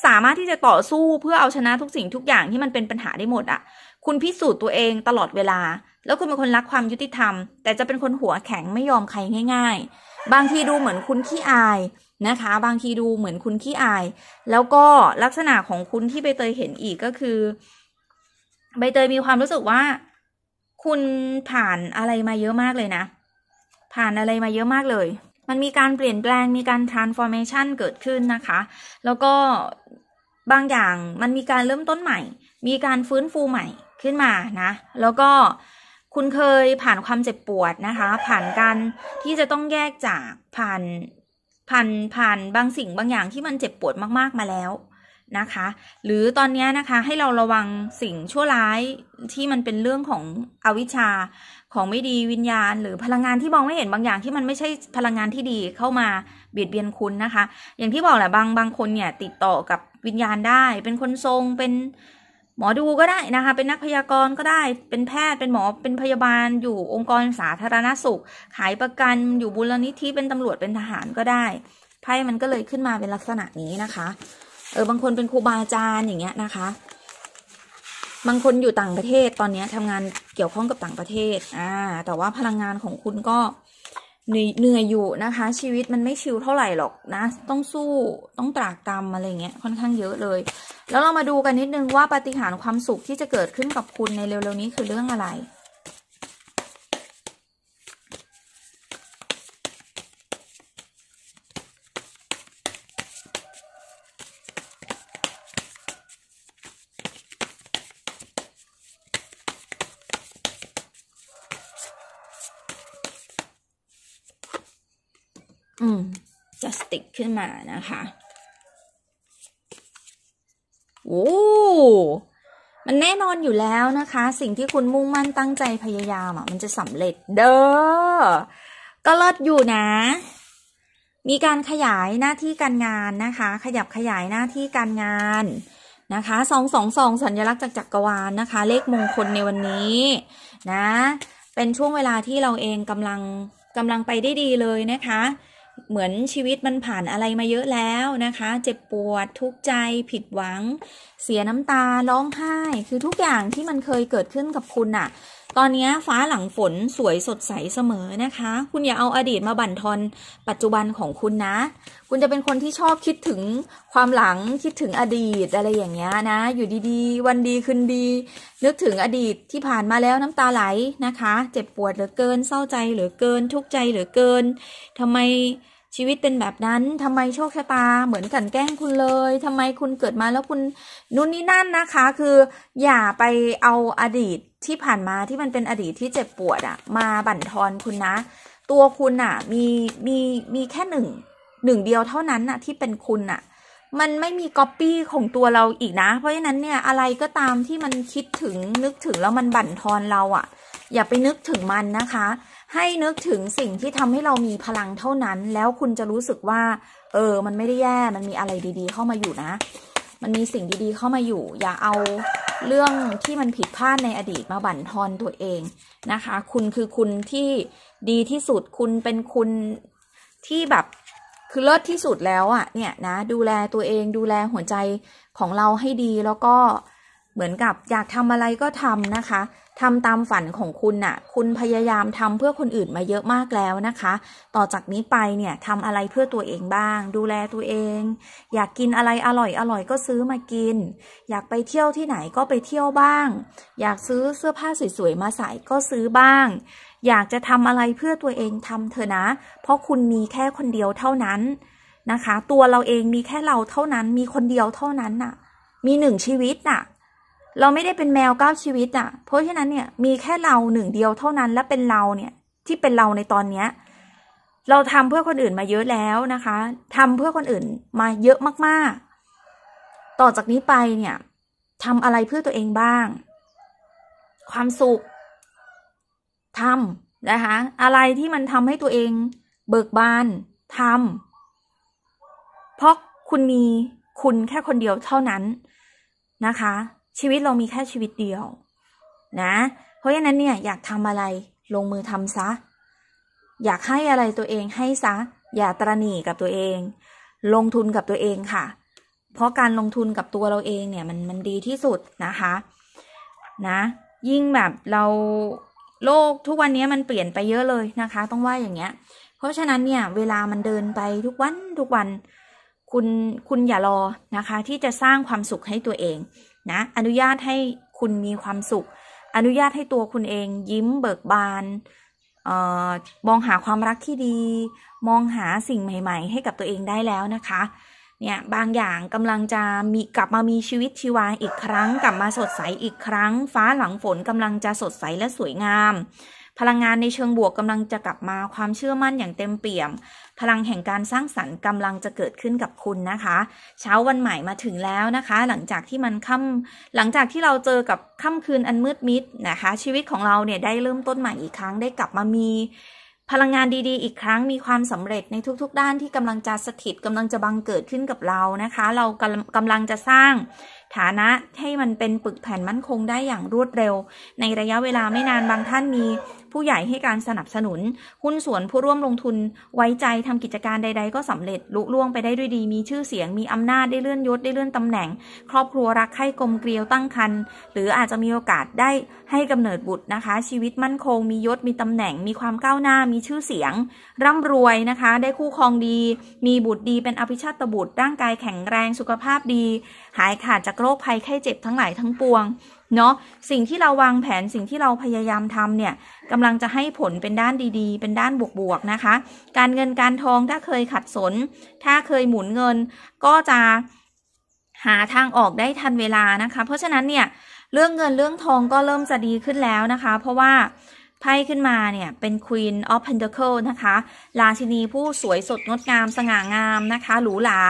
สามารถที่จะต่อสู้เพื่อเอาชนะทุกสิ่งทุกอย่างที่มันเป็นปัญหาได้หมดอะ่ะ คุณพิสูจน์ตัวเองตลอดเวลา แล้วคุณเป็นคนรักความยุติธรรม แต่จะเป็นคนหัวแข็งไม่ยอมใครง่ายๆ บางทีดูเหมือนคุณขี้อายนะคะบางทีดูเหมือนคุณขี้อาย แล้วก็ลักษณะของคุณที่ใบเตย เห็นอีกก็คือ ใบเตยมีความรู้สึกว่าคุณผ่านอะไรมาเยอะมากเลยนะ ผ่านอะไรมาเยอะมากเลย มันมีการเปลี่ยนแปลงมีการ transformation เกิดขึ้นนะคะ แล้วก็บางอย่างมันมีการเริ่มต้นใหม่ มีการฟื้นฟูใหม่ขึ้นมานะ แล้วก็คุณเคยผ่านความเจ็บปวดนะคะ ผ่านการที่จะต้องแยกจากผ่านผ่านผ่านบางสิ่งบางอย่างที่มันเจ็บปวดมากๆมาแล้วนะคะ หรือตอนนี้นะคะ ให้เราระวังสิ่งชั่วร้ายที่มันเป็นเรื่องของอวิชชาของไม่ดีวิญญาณ หรือพลังงานที่มองไม่เห็นบางอย่างที่มันไม่ใช่พลังงานที่ดีเข้ามาเบียดเบียนคุณนะคะ อย่างที่บอก แหละบางบางคนเนี่ย ติดต่อกับวิญญาณได้ เป็นคนทรงเป็นหมอดูก็ได้นะคะ เป็นนักพยากรณ์ก็ได้ เป็นแพทย์เป็นหมอเป็นพยาบาล อยู่องค์กรสาธารณสุข ขายประกันอยู่บุรณิธิเป็นตำรวจเป็นทหารก็ได้ไพ่มันก็เลยขึ้นมาเป็นลักษณะนี้นะคะเออบางคนเป็นครูบาอาจารย์อย่างเงี้ยนะคะ บางคนอยู่ต่างประเทศ ตอนนี้ทำงานเกี่ยวข้องกับต่างประเทศ อ่า แต่ว่าพลังงานของคุณก็เหนื่อยอยู่นะคะ ชีวิตมันไม่ชิลเท่าไหร่หรอกนะ ต้องสู้ต้องตรากตรำอะไรเงี้ยค่อนข้างเยอะเลย แล้วเรามาดูกันนิดนึงว่าปฏิหารความสุขที่จะเกิดขึ้นกับคุณในเร็วๆนี้คือเรื่องอะไรติกขึ้นมานะคะ โอ้ มันแน่นอนอยู่แล้วนะคะ สิ่งที่คุณมุ่งมั่นตั้งใจพยายามอ่ะ มันจะสำเร็จเด้อก็เลิศอยู่นะ มีการขยายหน้าที่การงานนะคะ ขยับขยายหน้าที่การงานนะคะสองสองสองสัญลักษณ์จากจักรวาลนะคะ เลขมงคลในวันนี้นะ เป็นช่วงเวลาที่เราเองกำลังกำลังไปได้ดีเลยนะคะเหมือนชีวิตมันผ่านอะไรมาเยอะแล้วนะคะ เจ็บปวดทุกข์ใจผิดหวัง เสียน้ำตาร้องไห้ คือทุกอย่างที่มันเคยเกิดขึ้นกับคุณอะตอนนี้ฟ้าหลังฝนสวยสดใสเสมอนะคะ คุณอย่าเอาอดีตมาบั่นทอนปัจจุบันของคุณนะ คุณจะเป็นคนที่ชอบคิดถึงความหลังคิดถึงอดีต อะไร อย่างเงี้ย นะ อยู่ดีๆ วันดี คืน ดี นึก ถึงอดีตที่ผ่านมาแล้วน้ำ ตาไหลนะคะ เจ็บปวดเหลือเกิน เศร้าใจเหลือเกินทุกข์ใจเหลือเกิน ทำไมชีวิตเป็นแบบนั้นทำไมโชคชะตาเหมือนกันแกล้งคุณเลย ทำไมคุณเกิดมาแล้วคุณนู่นนี่นั่นนะคะ คืออย่าไปเอาอดีตที่ผ่านมาที่มันเป็นอดีตที่เจ็บปวดอะมาบั่นทอนคุณนะ ตัวคุณอะมีมีมีแค่หนึ่ง หนึ่งเดียวเท่านั้นอะที่เป็นคุณอะมันไม่มีก๊อปปี้ของตัวเราอีกนะ เพราะฉะนั้นเนี่ย อะไรก็ตามที่มันคิดถึงนึกถึงแล้วมันบั่นทอนเราอะอย่าไปนึกถึงมันนะคะ ให้นึกถึงสิ่งที่ทำให้เรามีพลังเท่านั้น แล้วคุณจะรู้สึกว่า เออ มันไม่ได้แย่มันมีอะไรดี ๆ เข้ามาอยู่นะมันมีสิ่งดี ๆเข้ามาอยู่ อย่าเอาเรื่องที่มันผิดพลาดในอดีตมาบั่นทอนตัวเองนะคะ คุณคือคุณที่ดีที่สุด คุณเป็นคุณที่แบบคือเลิศที่สุดแล้วอะ่ะ เนี่ยนะ ดูแลตัวเอง ดูแลหัวใจของเราให้ดี แล้วก็เหมือนกับอยากทำอะไรก็ทำนะคะทำตามฝันของคุณน่ะ คุณพยายามทำเพื่อคนอื่นมาเยอะมากแล้วนะคะ ต่อจากนี้ไปเนี่ยทำอะไรเพื่อตัวเองบ้าง ดูแลตัวเอง อยากกินอะไรอร่อยอร่อยก็ซื้อมากิน อยากไปเที่ยวที่ไหนก็ไปเที่ยวบ้าง อยากซื้อเสื้อผ้าสวยๆ มาใส่ก็ซื้อบ้าง อยากจะทำอะไรเพื่อตัวเองทำเถอะนะ เพราะคุณมีแค่คนเดียวเท่านั้นนะคะ ตัวเราเองมีแค่เราเท่านั้น มีคนเดียวเท่านั้นน่ะ มีหนึ่งชีวิตน่ะเราไม่ได้เป็นแมวเก้าชีวิตอ่ะ เพราะฉะนั้นเนี่ยมีแค่เราหนึ่งเดียวเท่านั้น และเป็นเราเนี่ย ที่เป็นเราในตอนเนี้ย เราทำเพื่อคนอื่นมาเยอะแล้วนะคะ ทำเพื่อคนอื่นมาเยอะมากๆ ต่อจากนี้ไปเนี่ยทำอะไรเพื่อตัวเองบ้าง ความสุขทำนะคะ อะไรที่มันทำให้ตัวเอง เบิกบานทำเพราะคุณมีคุณแค่คนเดียวเท่านั้นนะคะชีวิตเรามีแค่ชีวิตเดียวนะ เพราะฉะนั้นเนี่ยอยากทำอะไร ลงมือทำซะ อยากให้อะไรตัวเองให้ซะ อย่าตระหนี่กับตัวเอง ลงทุนกับตัวเองค่ะ เพราะการลงทุนกับตัวเราเองเนี่ย มันมันดีที่สุดนะคะนะ ยิ่งแบบเราโลกทุกวันนี้มันเปลี่ยนไปเยอะเลยนะคะ ต้องว่าอย่างเงี้ย เพราะฉะนั้นเนี่ย เวลามันเดินไปทุกวันทุกวันคุณคุณอย่ารอนะคะ ที่จะสร้างความสุขให้ตัวเองนะอนุญาตให้คุณมีความสุข อนุญาตให้ตัวคุณเอง ยิ้มเบิกบานออมองหาความรักที่ดี มองหาสิ่งใหม่ ๆ ให้กับตัวเองได้แล้วนะคะเนี่ยบางอย่างกำลังจะมีกลับมามีชีวิตชีวาอีกครั้ง กลับมาสดใสอีกครั้ง ฟ้าหลังฝนกำลังจะสดใสและสวยงาม พลังงานในเชิงบวกกำลังจะกลับมาความเชื่อมั่นอย่างเต็มเปี่ยมพลังแห่งการสร้างสรรค์กำลังจะเกิดขึ้นกับคุณนะคะ เช้าวันใหม่มาถึงแล้วนะคะ หลังจากที่มันค่ำหลังจากที่เราเจอกับค่ำคืนอันมืดมิดนะคะ ชีวิตของเราเนี่ยได้เริ่มต้นใหม่อีกครั้งได้กลับมามี พลังงานดีๆ อีกครั้ง มีความสำเร็จในทุก ๆ ด้าน ที่กำลังจะสถิตกำลังจะบังเกิดขึ้นกับเรานะคะ เรากำลังจะสร้างฐานะให้มันเป็นปึกแผ่นมั่นคงได้อย่างรวดเร็ว ในระยะเวลาไม่นานบางท่านมีผู้ใหญ่ให้การสนับสนุน หุ้นส่วนผู้ร่วมลงทุนไว้ใจทำกิจการใด ๆ ก็สำเร็จลุล่วงไปได้ด้วยดี มีชื่อเสียง มีอำนาจได้เลื่อนยศได้เลื่อนตำแหน่ง ครอบครัวรักใคร่กลมเกลียวตั้งครรภ์หรืออาจจะมีโอกาสได้ให้กำเนิดบุตรนะคะ ชีวิตมั่นคงมียศมีตำแหน่งมีความก้าวหน้ามีชื่อเสียง ร่ำรวยนะคะ ได้คู่ครองดี มีบุตรดีเป็นอภิชาตบุตรร่างกายแข็งแรงสุขภาพดีหายขาดจากโรคภัย ไข้เจ็บทั้งหลายทั้งปวง เนาะสิ่งที่เราวางแผนสิ่งที่เราพยายามทำเนี่ยกำลังจะให้ผลเป็นด้านดีๆ เป็นด้านบวกๆนะคะ การเงินการทองถ้าเคยขัดสน ถ้าเคยหมุนเงินก็จะหาทางออกได้ทันเวลานะคะ เพราะฉะนั้นเนี่ยเรื่องเงินเรื่องทองก็เริ่มจะดีขึ้นแล้วนะคะ เพราะว่าไพ่ขึ้นมาเนี่ยเป็น Queen of Pentacles นะคะราชินีผู้สวยสดงดงามสง่างามนะคะหรูหรา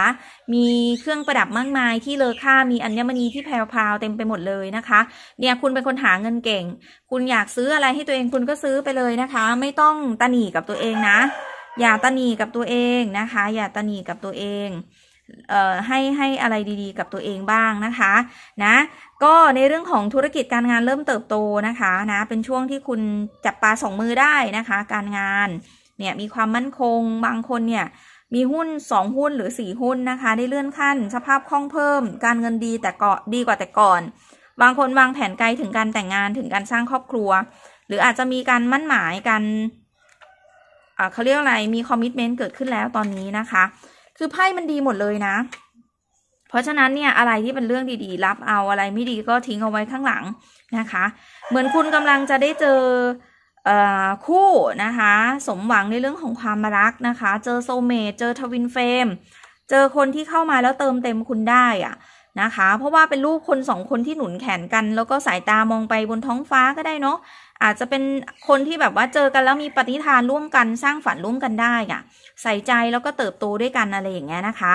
มีเครื่องประดับมากมาย ที่เลอค่ามีอัญมณีที่แพรววเต็มไปหมดเลยนะคะ เนี่ยคุณเป็นคนหาเงินเก่ง คุณอยากซื้ออะไรให้ตัวเองคุณก็ซื้อไปเลยนะคะ ไม่ต้องตนีกับตัวเองนะ อย่าตนีกับตัวเองนะคะ อย่าตหนีกับตัวเองให้ให้อะไรดี ๆกับตัวเองบ้างนะคะนะ ก็ในเรื่องของธุรกิจการงานเริ่มเติบโตนะคะนะเป็นช่วงที่คุณ จับปลาสองมือได้นะคะ การงาน เนี่ยมีความมั่นคง บางคนเนี่ย มีหุ้นสองหุ้นหรือสี่หุ้นนะคะ ได้เลื่อนขั้น สภาพคล่องเพิ่ม การเงินดีแต่ก่อดีกว่าแต่ก่อน บางคนวางแผนไกลถึงการแต่งงานถึงการสร้างครอบครัว หรืออาจจะมีการมั่นหมายกันเขาเรียกอะไรมีคอมมิชเมนต์เกิดขึ้นแล้วตอนนี้นะคะคือไพ่มันดีหมดเลยนะ เพราะฉะนั้นเนี่ยอะไรที่เป็นเรื่องดีๆรับเอาอะไรไม่ดีก็ทิ้งเอาไว้ข้างหลังนะคะ เหมือนคุณกำลังจะได้เจอคู่นะคะ สมหวังในเรื่องของความรักนะคะ เจอโซเมตเจอทวินเฟม เจอคนที่เข้ามาแล้วเติมเต็มคุณได้อะนะคะ เพราะว่าเป็นรูปคนสองคนที่หนุนแขนกัน แล้วก็สายตามองไปบนท้องฟ้าก็ได้เนาะอาจจะเป็นคนที่แบบว่าเจอกันแล้วมีปฏิทานร่วมกันสร้างฝันร่วมกันได้อะใส่ใจแล้วก็เติบโตด้วยกันอะไรอย่างเงี้ยนะคะ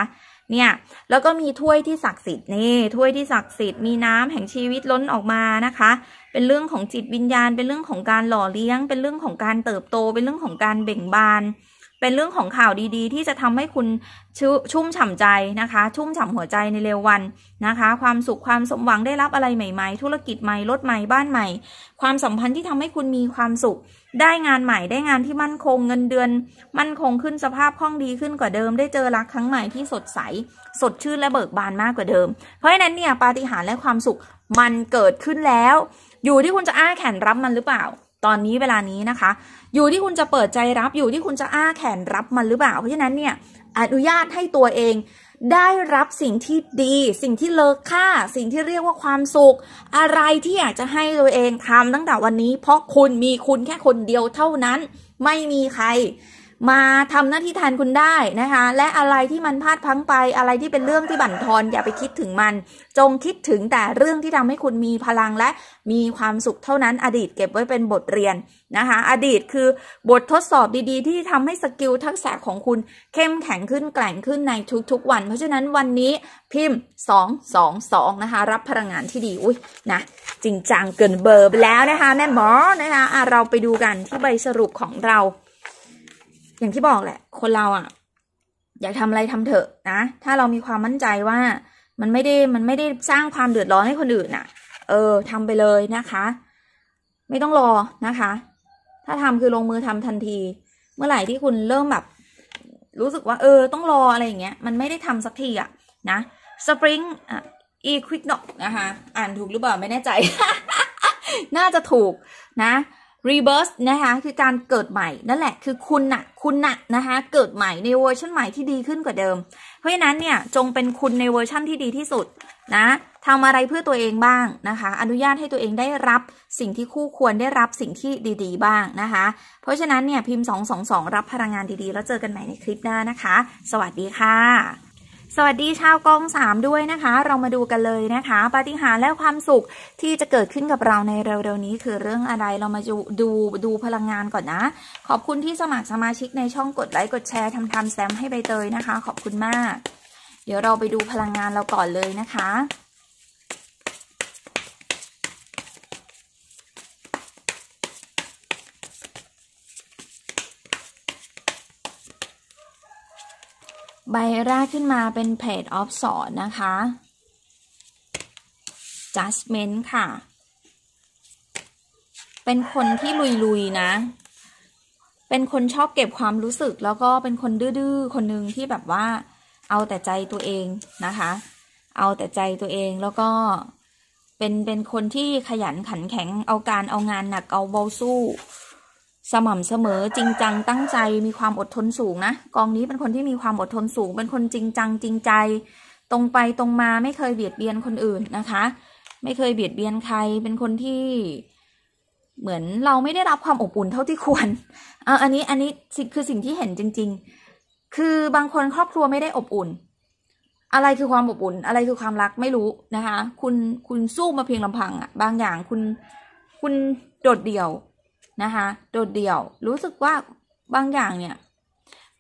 เนี่ยแล้วก็มีถ้วยที่ศักดิ์สิทธิ์นี่ถ้วยที่ศักดิ์สิทธิ์มีน้ำแห่งชีวิตล้นออกมานะคะ เป็นเรื่องของจิตวิญญาณ เป็นเรื่องของการหล่อเลี้ยง เป็นเรื่องของการเติบโต เป็นเรื่องของการเบ่งบานเป็นเรื่องของข่าวดีๆ ที่จะทำให้คุณชชุ่มฉ่าใจนะคะ ชุ่มฉ่าหัวใจในเร็ววันนะคะ ความสุข ความสมหวังได้รับอะไรใหม่ๆ ธุรกิจใหม่ รถใหม่ บ้านใหม่ ความสัมพันธ์ที่ทำให้คุณมีความสุข ได้งานใหม่ ได้งานที่มั่นคงเงินเดือน มั่นคงขึ้น สภาพคล่องดีขึ้นกว่าเดิม ได้เจอรักครั้งใหม่ที่สดใส สดชื่นและเบิกบานมากกว่าเดิม เพราะฉะนั้นเนี่ยปาฏิหาริย์และความสุขมันเกิดขึ้นแล้ว อยู่ที่คุณจะอ้าแขนรับมันหรือเปล่าตอนนี้เวลานี้นะคะ อยู่ที่คุณจะเปิดใจรับอยู่ที่คุณจะอ้าแขนรับมันหรือเปล่า เพราะฉะนั้นเนี่ยอนุญาตให้ตัวเองได้รับสิ่งที่ดี สิ่งที่เลิศค่าสิ่งที่เรียกว่าความสุข อะไรที่อยากจะให้ตัวเองทำตั้งแต่วันนี้ เพราะคุณมีคุณแค่คนเดียวเท่านั้นไม่มีใครมาทำหน้าที่แทนคุณได้นะคะ และอะไรที่มันพลาดพังไป อะไรที่เป็นเรื่องที่บั่นทอนอย่าไปคิดถึงมัน จงคิดถึงแต่เรื่องที่ทำให้คุณมีพลังและมีความสุขเท่านั้นอดีตเก็บไว้เป็นบทเรียนนะคะ อดีตคือบททดสอบดีๆ ที่ทำให้สกิลทักษะของคุณ เข้มแข็งขึ้นแกร่งขึ้นในทุกๆวัน เพราะฉะนั้นวันนี้พิมพ์2 2 2นะคะ รับพลังงานที่ดีอุ้ยนะจริงจังเกินเบอร์ไปแล้วนะคะแม่หมอนะคะะเราไปดูกันที่ใบสรุปของเราอย่างที่บอกแหละ คนเราอะ่ะ อยากทำอะไรทำเถอะนะ ถ้าเรามีความมั่นใจว่า มันไม่ได้มันไม่ได้สร้างความเดือดร้อนให้คนอื่นน่ะ เออ ทำไปเลยนะคะ ไม่ต้องรอนะคะ ถ้าทำคือลงมือทำทันที เมื่อไหร่ที่คุณเริ่มแบบ รู้สึกว่าเออ ต้องรออะไรอย่างเงี้ยมันไม่ได้ทำสักทีอะนะสปริงอ่ะอีควิกนาะนะคะอ่านถูกหรือเปล่าไม่แน่ใจน่าจะถูกนะ r e b i r t สนะคะคือการเกิดใหม่นั่นแหละคือคุณนะ่ะคุณนะ่ะนะคะเกิดใหม่ในเวอร์ชันใหม่ที่ดีขึ้นกว่าเดิม เพราะฉะนั้นเนี่ยจงเป็นคุณในเวอร์ชั่นที่ดีที่สุดนะทำอะไรเพื่อตัวเองบ้างนะคะ อนุญาตให้ตัวเองได้รับสิ่งที่คู่ควรได้รับสิ่งที่ดีๆบ้างนะคะ เพราะฉะนั้นเนี่ยพิมพ์ 222รับพลังงานดีๆ แล้วเจอกันใหม่ในคลิปหน้านะคะ สวัสดีค่ะสวัสดีชาวกองสามด้วยนะคะ เรามาดูกันเลยนะคะ ปาฏิหาริย์และความสุขที่จะเกิดขึ้นกับเราในเร็วๆนี้ คือเรื่องอะไรเรามาดูดูดูพลังงานก่อนนะ ขอบคุณที่สมัครสมาชิกในช่องกดไลค์กดแชร์ทำทำแซมให้ใบเตยนะคะ ขอบคุณมาก เดี๋ยวเราไปดูพลังงานเราก่อนเลยนะคะใบแรกขึ้นมาเป็น Page of s w o r d นะคะ Judgment ค่ะ เป็นคนที่ลุยๆนะ เป็นคนชอบเก็บความรู้สึก แล้วก็เป็นคนดื้อๆคนหนึ่งที่แบบว่า เอาแต่ใจตัวเองนะคะ เอาแต่ใจตัวเองแล้วก็เป็นเป็นคนที่ขยันขันแข็งเอาการเอางานหนักเอาเบาสู้สม่ำเสมอจริงจังตั้งใจมีความอดทนสูงนะกองนี้เป็นคนที่มีความอดทนสูงเป็นคนจริงจังจริงใจ ตรงไปตรงมาไม่เคยเบียดเบียนคนอื่นนะคะ ไม่เคยเบียดเบียนใครเป็นคนที่เหมือนเราไม่ได้รับความอบอุ่นเท่าที่ควรเอออันนี้อันนี้คือสิ่งที่เห็นจริง ๆ คือบางคนครอบครัวไม่ได้อบอุ่น อะไรคือความอบอุ่น อะไรคือความรักไม่รู้นะคะ คุณคุณสู้มาเพียงลำพังอะบางอย่างคุณคุณโดดเดี่ยวนะคะโดดเดี่ยวรู้สึกว่าบางอย่างเนี่ย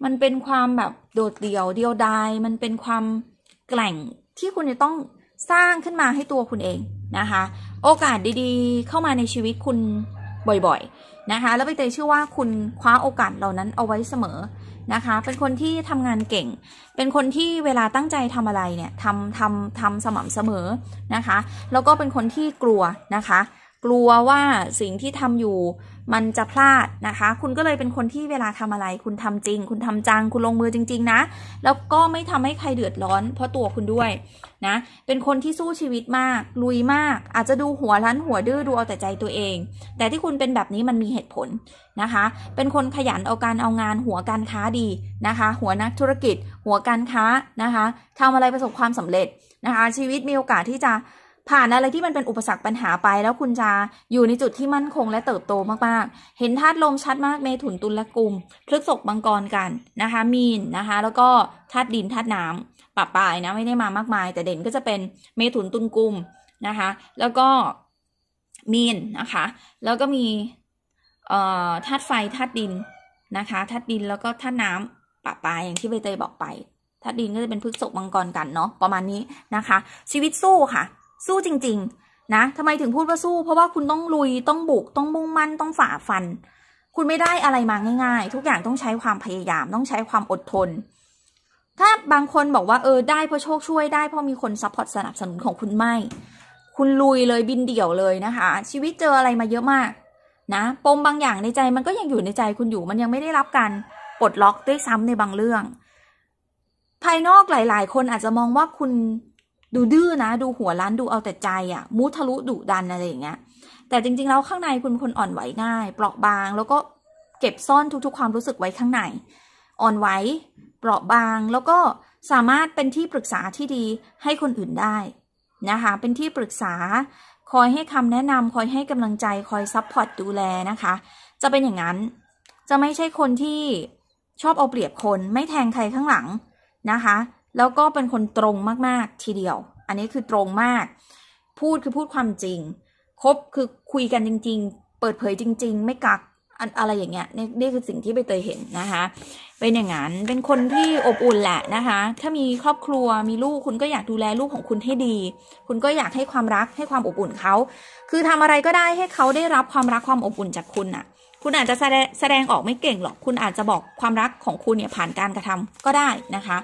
มันเป็นความแบบโดดเดี่ยวเดียวดายมันเป็นความแกล่งที่คุณจะต้องสร้างขึ้นมาให้ตัวคุณเองนะคะโอกาสดีๆ เข้ามาในชีวิตคุณบ่อยๆนะคะแล้วไปเตยเชื่อว่าคุณคว้าโอกาสเหล่านั้นเอาไว้เสมอนะคะเป็นคนที่ทำงานเก่ง เป็นคนที่เวลาตั้งใจทำอะไรเนี่ยทำทำทำสม่ำเสมอนะคะแล้วก็เป็นคนที่กลัวนะคะกลัวว่าสิ่งที่ทำอยู่มันจะพลาดนะคะ คุณก็เลยเป็นคนที่เวลาทำอะไรคุณทำจริง คุณทำจัง คุณลงมือจริง ๆนะ แล้วก็ไม่ทำให้ใครเดือดร้อนเพราะตัวคุณด้วยนะ เป็นคนที่สู้ชีวิตมาก ลุยมาก อาจจะดูหัวรั้นหัวดื้อดูเอาแต่ใจตัวเอง แต่ที่คุณเป็นแบบนี้มันมีเหตุผลนะคะ เป็นคนขยันเอาการเอางานหัวการค้าดีนะคะ หัวนักธุรกิจ หัวการค้านะคะทาอะไรประสบความสำเร็จนะคะ ชีวิตมีโอกาสที่จะผ่านอะไรที่มันเป็นอุปสรรคปัญหาไป แล้วคุณจะอยู่ในจุดที่มั่นคงและเติบโตมากๆ เห็นธาตุลมชัดมากเมถุนตุลและกุมพฤกษกบังกรกันนะคะ มีนนะคะ แล้วก็ธาตุดินธาตุน้ำปะปายนะไม่ได้มามากมาย แต่เด่นก็จะเป็นเมถุนตุลกุมนะคะ แล้วก็มีนนะคะ แล้วก็มีเออ่ธาตุไฟธาตุดินนะคะธาตุดินแล้วก็ธาตุน้ำปะปายอย่างที่ใบเตยบอกไปธาตุดินก็จะเป็นพฤกษกบังกรกันเนาะประมาณนี้นะคะ ชีวิตสู้ค่ะสู้จริง ๆ นะทำไมถึงพูดว่าสู้เพราะว่าคุณต้องลุยต้องบุกต้องมุ่งมั่นต้องฝ่าฟันคุณไม่ได้อะไรมาง่ายๆ ทุกอย่างต้องใช้ความพยายามต้องใช้ความอดทน ถ้าบางคนบอกว่าเออได้เพราะโชคช่วยได้เพราะมีคนซัพพอร์ตสนับสนุนของคุณไม่ คุณลุยเลยบินเดี่ยวเลยนะคะชีวิตเจออะไรมาเยอะมากนะปมบางอย่างในใจมันก็ยังอยู่ในใจคุณอยู่มันยังไม่ได้รับการปลดล็อกด้วยซ้ำในบางเรื่อง ภายนอกหลาย ๆ คนอาจจะมองว่าคุณดู ดื้อนะดูหัวล้านดู เอาแต่ใจอะ่ะมุทะลุดุดันอะไรอย่างเงี้ย แต่จริงๆแล้วข้างในคุณเป็นคนอ่อนไหวง่ายเปราะบาง แล้วก็เก็บซ่อนทุกๆ ความรู้สึกไว้ข้างในอ่อนไหวเปราะบาง แล้วก็สามารถเป็นที่ปรึกษาที่ดีให้คนอื่นได้นะคะ เป็นที่ปรึกษาคอยให้คำแนะนำคอยให้กำลังใจคอยซัพพอร์ตดูแลนะคะ จะเป็นอย่างนั้นจะไม่ใช่คนที่ชอบเอาเปรียบคนไม่แทงใครข้างหลังนะคะแล้วก็เป็นคนตรงมากๆทีเดียว อันนี้คือตรงมาก พูดคือพูดความจริง คบคือคุยกันจริงๆ เปิดเผยจริงๆ ไม่กักอะไรอย่างเงี้ยนี่นี่คือสิ่งที่ไปเตยเห็นนะคะ เป็นอย่างนั้น เป็นคนที่อบอุ่นแหละนะคะ ถ้ามีครอบครัวมีลูก คุณก็อยากดูแลลูกของคุณให้ดี คุณก็อยากให้ความรัก ให้ความอบอุ่นเขา คือทำอะไรก็ได้ให้เขาได้รับความรัก ความอบอุ่นจากคุณอะ่ะ คุณอาจจะแสดงออกไม่เก่งหรอก คุณอาจจะบอกความรักของคุณเนี่ยผ่านการกระทำก็ได้นะคะ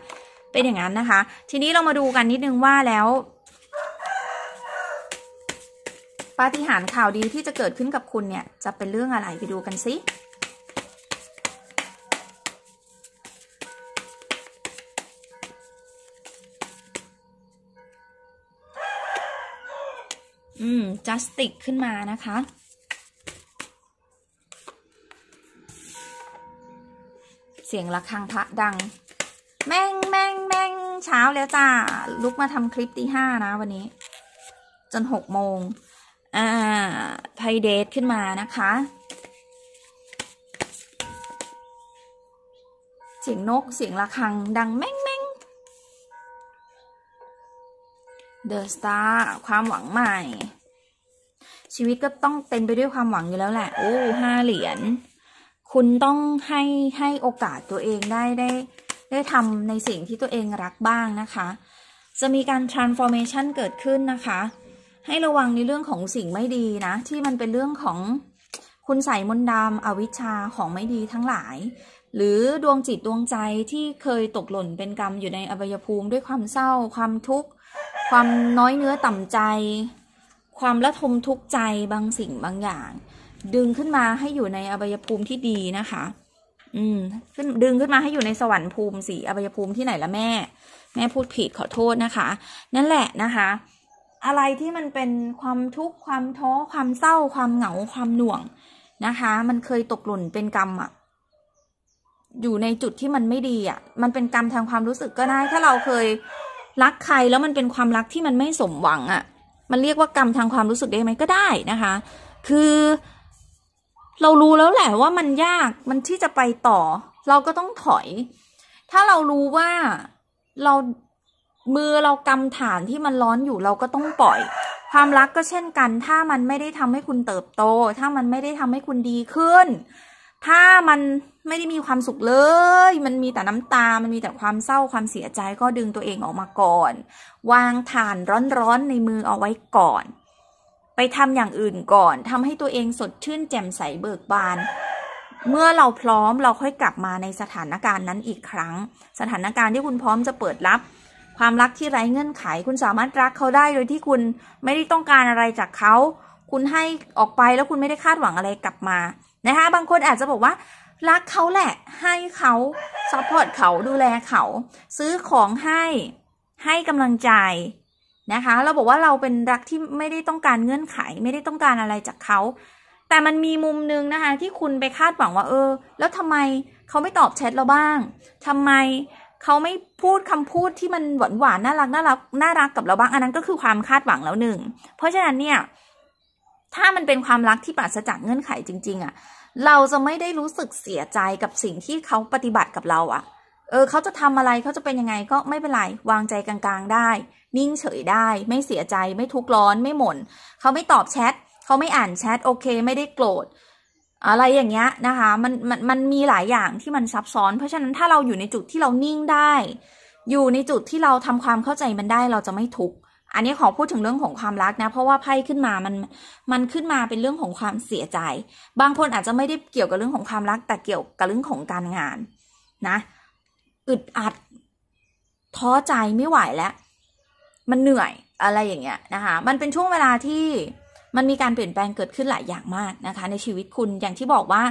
เป็นอย่างนั้นนะคะ ทีนี้เรามาดูกันนิดนึงว่าแล้ว ปาฏิหาริย์ข่าวดีที่จะเกิดขึ้นกับคุณเนี่ย จะเป็นเรื่องอะไรไปดูกันสิ อืมจัสติกขึ้นมานะคะ เสียงะระฆังพระดังแม่งแม่งแม่งเช้าแล้วจ้าลุกมาทำคลิปตีห้านะ วันนี้ จนหกโมงอ่าไพเดทขึ้นมานะคะ เสียงนกเสียงะระฆัง ดังแม่งแม่งเดอะสตาร์ความหวังใหม่ ชีวิตก็ต้องเต็มไปด้วยความหวังอยู่แล้วแหละ โอ้ห้าเหรียญคุณต้องให้ให้โอกาสตัวเองได้ได้ได้ทำในสิ่งที่ตัวเองรักบ้างนะคะ จะมีการ transformation เกิดขึ้นนะคะ ให้ระวังในเรื่องของสิ่งไม่ดีนะ ที่มันเป็นเรื่องของคุณใส่มนต์ดำอวิชชาของไม่ดีทั้งหลาย หรือดวงจิตดวงใจที่เคยตกหล่นเป็นกรรมอยู่ในอบัยภูมิ ด้วยความเศร้า ความทุกข์ ความน้อยเนื้อต่ำใจ ความละทมทุกข์ใจบางสิ่งบางอย่าง ดึงขึ้นมาให้อยู่ในอบัยภูมิที่ดีนะคะอืมขึ้นดึงขึ้นมาให้อยู่ในสวรรค์ภูมิสีอวัยภูมิที่ไหนละแม่ แม่พูดผิดขอโทษนะคะ นั่นแหละนะคะ อะไรที่มันเป็นความทุกข์ความท้อความเศร้าความเหงาความหน่วงนะคะ มันเคยตกหล่นเป็นกรรมอะอยู่ในจุดที่มันไม่ดีอะ่ะมันเป็นกรรมทางความรู้สึกก็ได้ ถ้าเราเคยรักใครแล้วมันเป็นความรักที่มันไม่สมหวังอะ่ะมันเรียกว่ากรรมทางความรู้สึกได้ไหมก็ได้นะคะ คือเรารู้แล้วแหละว่ามันยากมันที่จะไปต่อ เราก็ต้องถอย ถ้าเรารู้ว่าเรามือเรากำฐานที่มันร้อนอยู่เราก็ต้องปล่อย ความรักก็เช่นกัน ถ้ามันไม่ได้ทำให้คุณเติบโต ถ้ามันไม่ได้ทำให้คุณดีขึ้น ถ้ามันไม่ได้มีความสุขเลย มันมีแต่น้ำตา มันมีแต่ความเศร้าความเสียใจก็ดึงตัวเองออกมาก่อน วางฐานร้อนๆในมือเอาไว้ก่อนไปทำ อย่างอื่นก่อน ทำให้ตัวเองสดชื่นแจ่มใส เบิกบาน เมื่อเราพร้อมเราค่อยกลับมาในสถานการณ์นั้นอีกครั้ง สถานการณ์ที่คุณพร้อมจะเปิดรับ ความรักที่ไร้เงื่อนไข คุณสามารถ รักเขาได้โดยที่คุณไม่ได้ต้องการอะไรจากเขา คุณให้ออกไปแล้วคุณไม่ได้คาดหวังอะไรกลับมานะคะบางคนอาจจะบอกว่า รักเขาแหละให้เขาซัพพอร์ตเขาดูแลเขา ซื้อของให้ให้กำลังใจนะคะเราบอกว่าเราเป็นรักที่ไม่ได้ต้องการเงื่อนไขไม่ได้ต้องการอะไรจากเขา แต่มันมีมุมนึงนะคะที่คุณไปคาดหวังว่าเออ แล้วทำไมเขาไม่ตอบแชทเราบ้าง ทำไมเขาไม่พูดคำพูดที่มันหวานหวานน่ารักน่ารักน่ารักกับเราบ้างอันนั้นก็คือความคาดหวังแล้วหนึ่งเพราะฉะนั้นเนี่ยถ้ามันเป็นความรักที่ปราศจากเงื่อนไขจริงๆอะ่ะเราจะไม่ได้รู้สึกเสียใจกับสิ่งที่เขาปฏิบัติกับเราอะ่ะเออเขาจะทำอะไรเขาจะเป็นยังไงก็ไม่เป็นไร วางใจกลางๆได้ นิ่งเฉยได้ ไม่เสียใจไม่ทุกร้อน ไม่หม่นเขาไม่ตอบแชทเขาไม่อ่านแชทโอเค ไม่ได้โกรธอะไรอย่างเงี้ยนะคะมันมันมันมีหลายอย่างที่มันซับซ้อน เพราะฉะนั้นถ้าเราอยู่ในจุดที่เรานิ่งได้ อยู่ในจุดที่เราทำความเข้าใจมันได้เราจะไม่ทุกข์อันนี้ขอพูดถึงเรื่องของความรักนะ เพราะว่าไพ่ขึ้นมามันมันขึ้นมาเป็นเรื่องของความเสียใจ บางคนอาจจะไม่ได้เกี่ยวกับเรื่องของความรัก แต่เกี่ยวกับเรื่องของการงานนะอึดอัดท้อใจไม่ไหวแล้ว มันเหนื่อยอะไรอย่างเงี้ยนะคะมันเป็นช่วงเวลาที่มันมีการเปลี่ยนแปลงเกิดขึ้นหลายอย่างมากนะคะ ในชีวิตคุณอย่างที่บอกว่า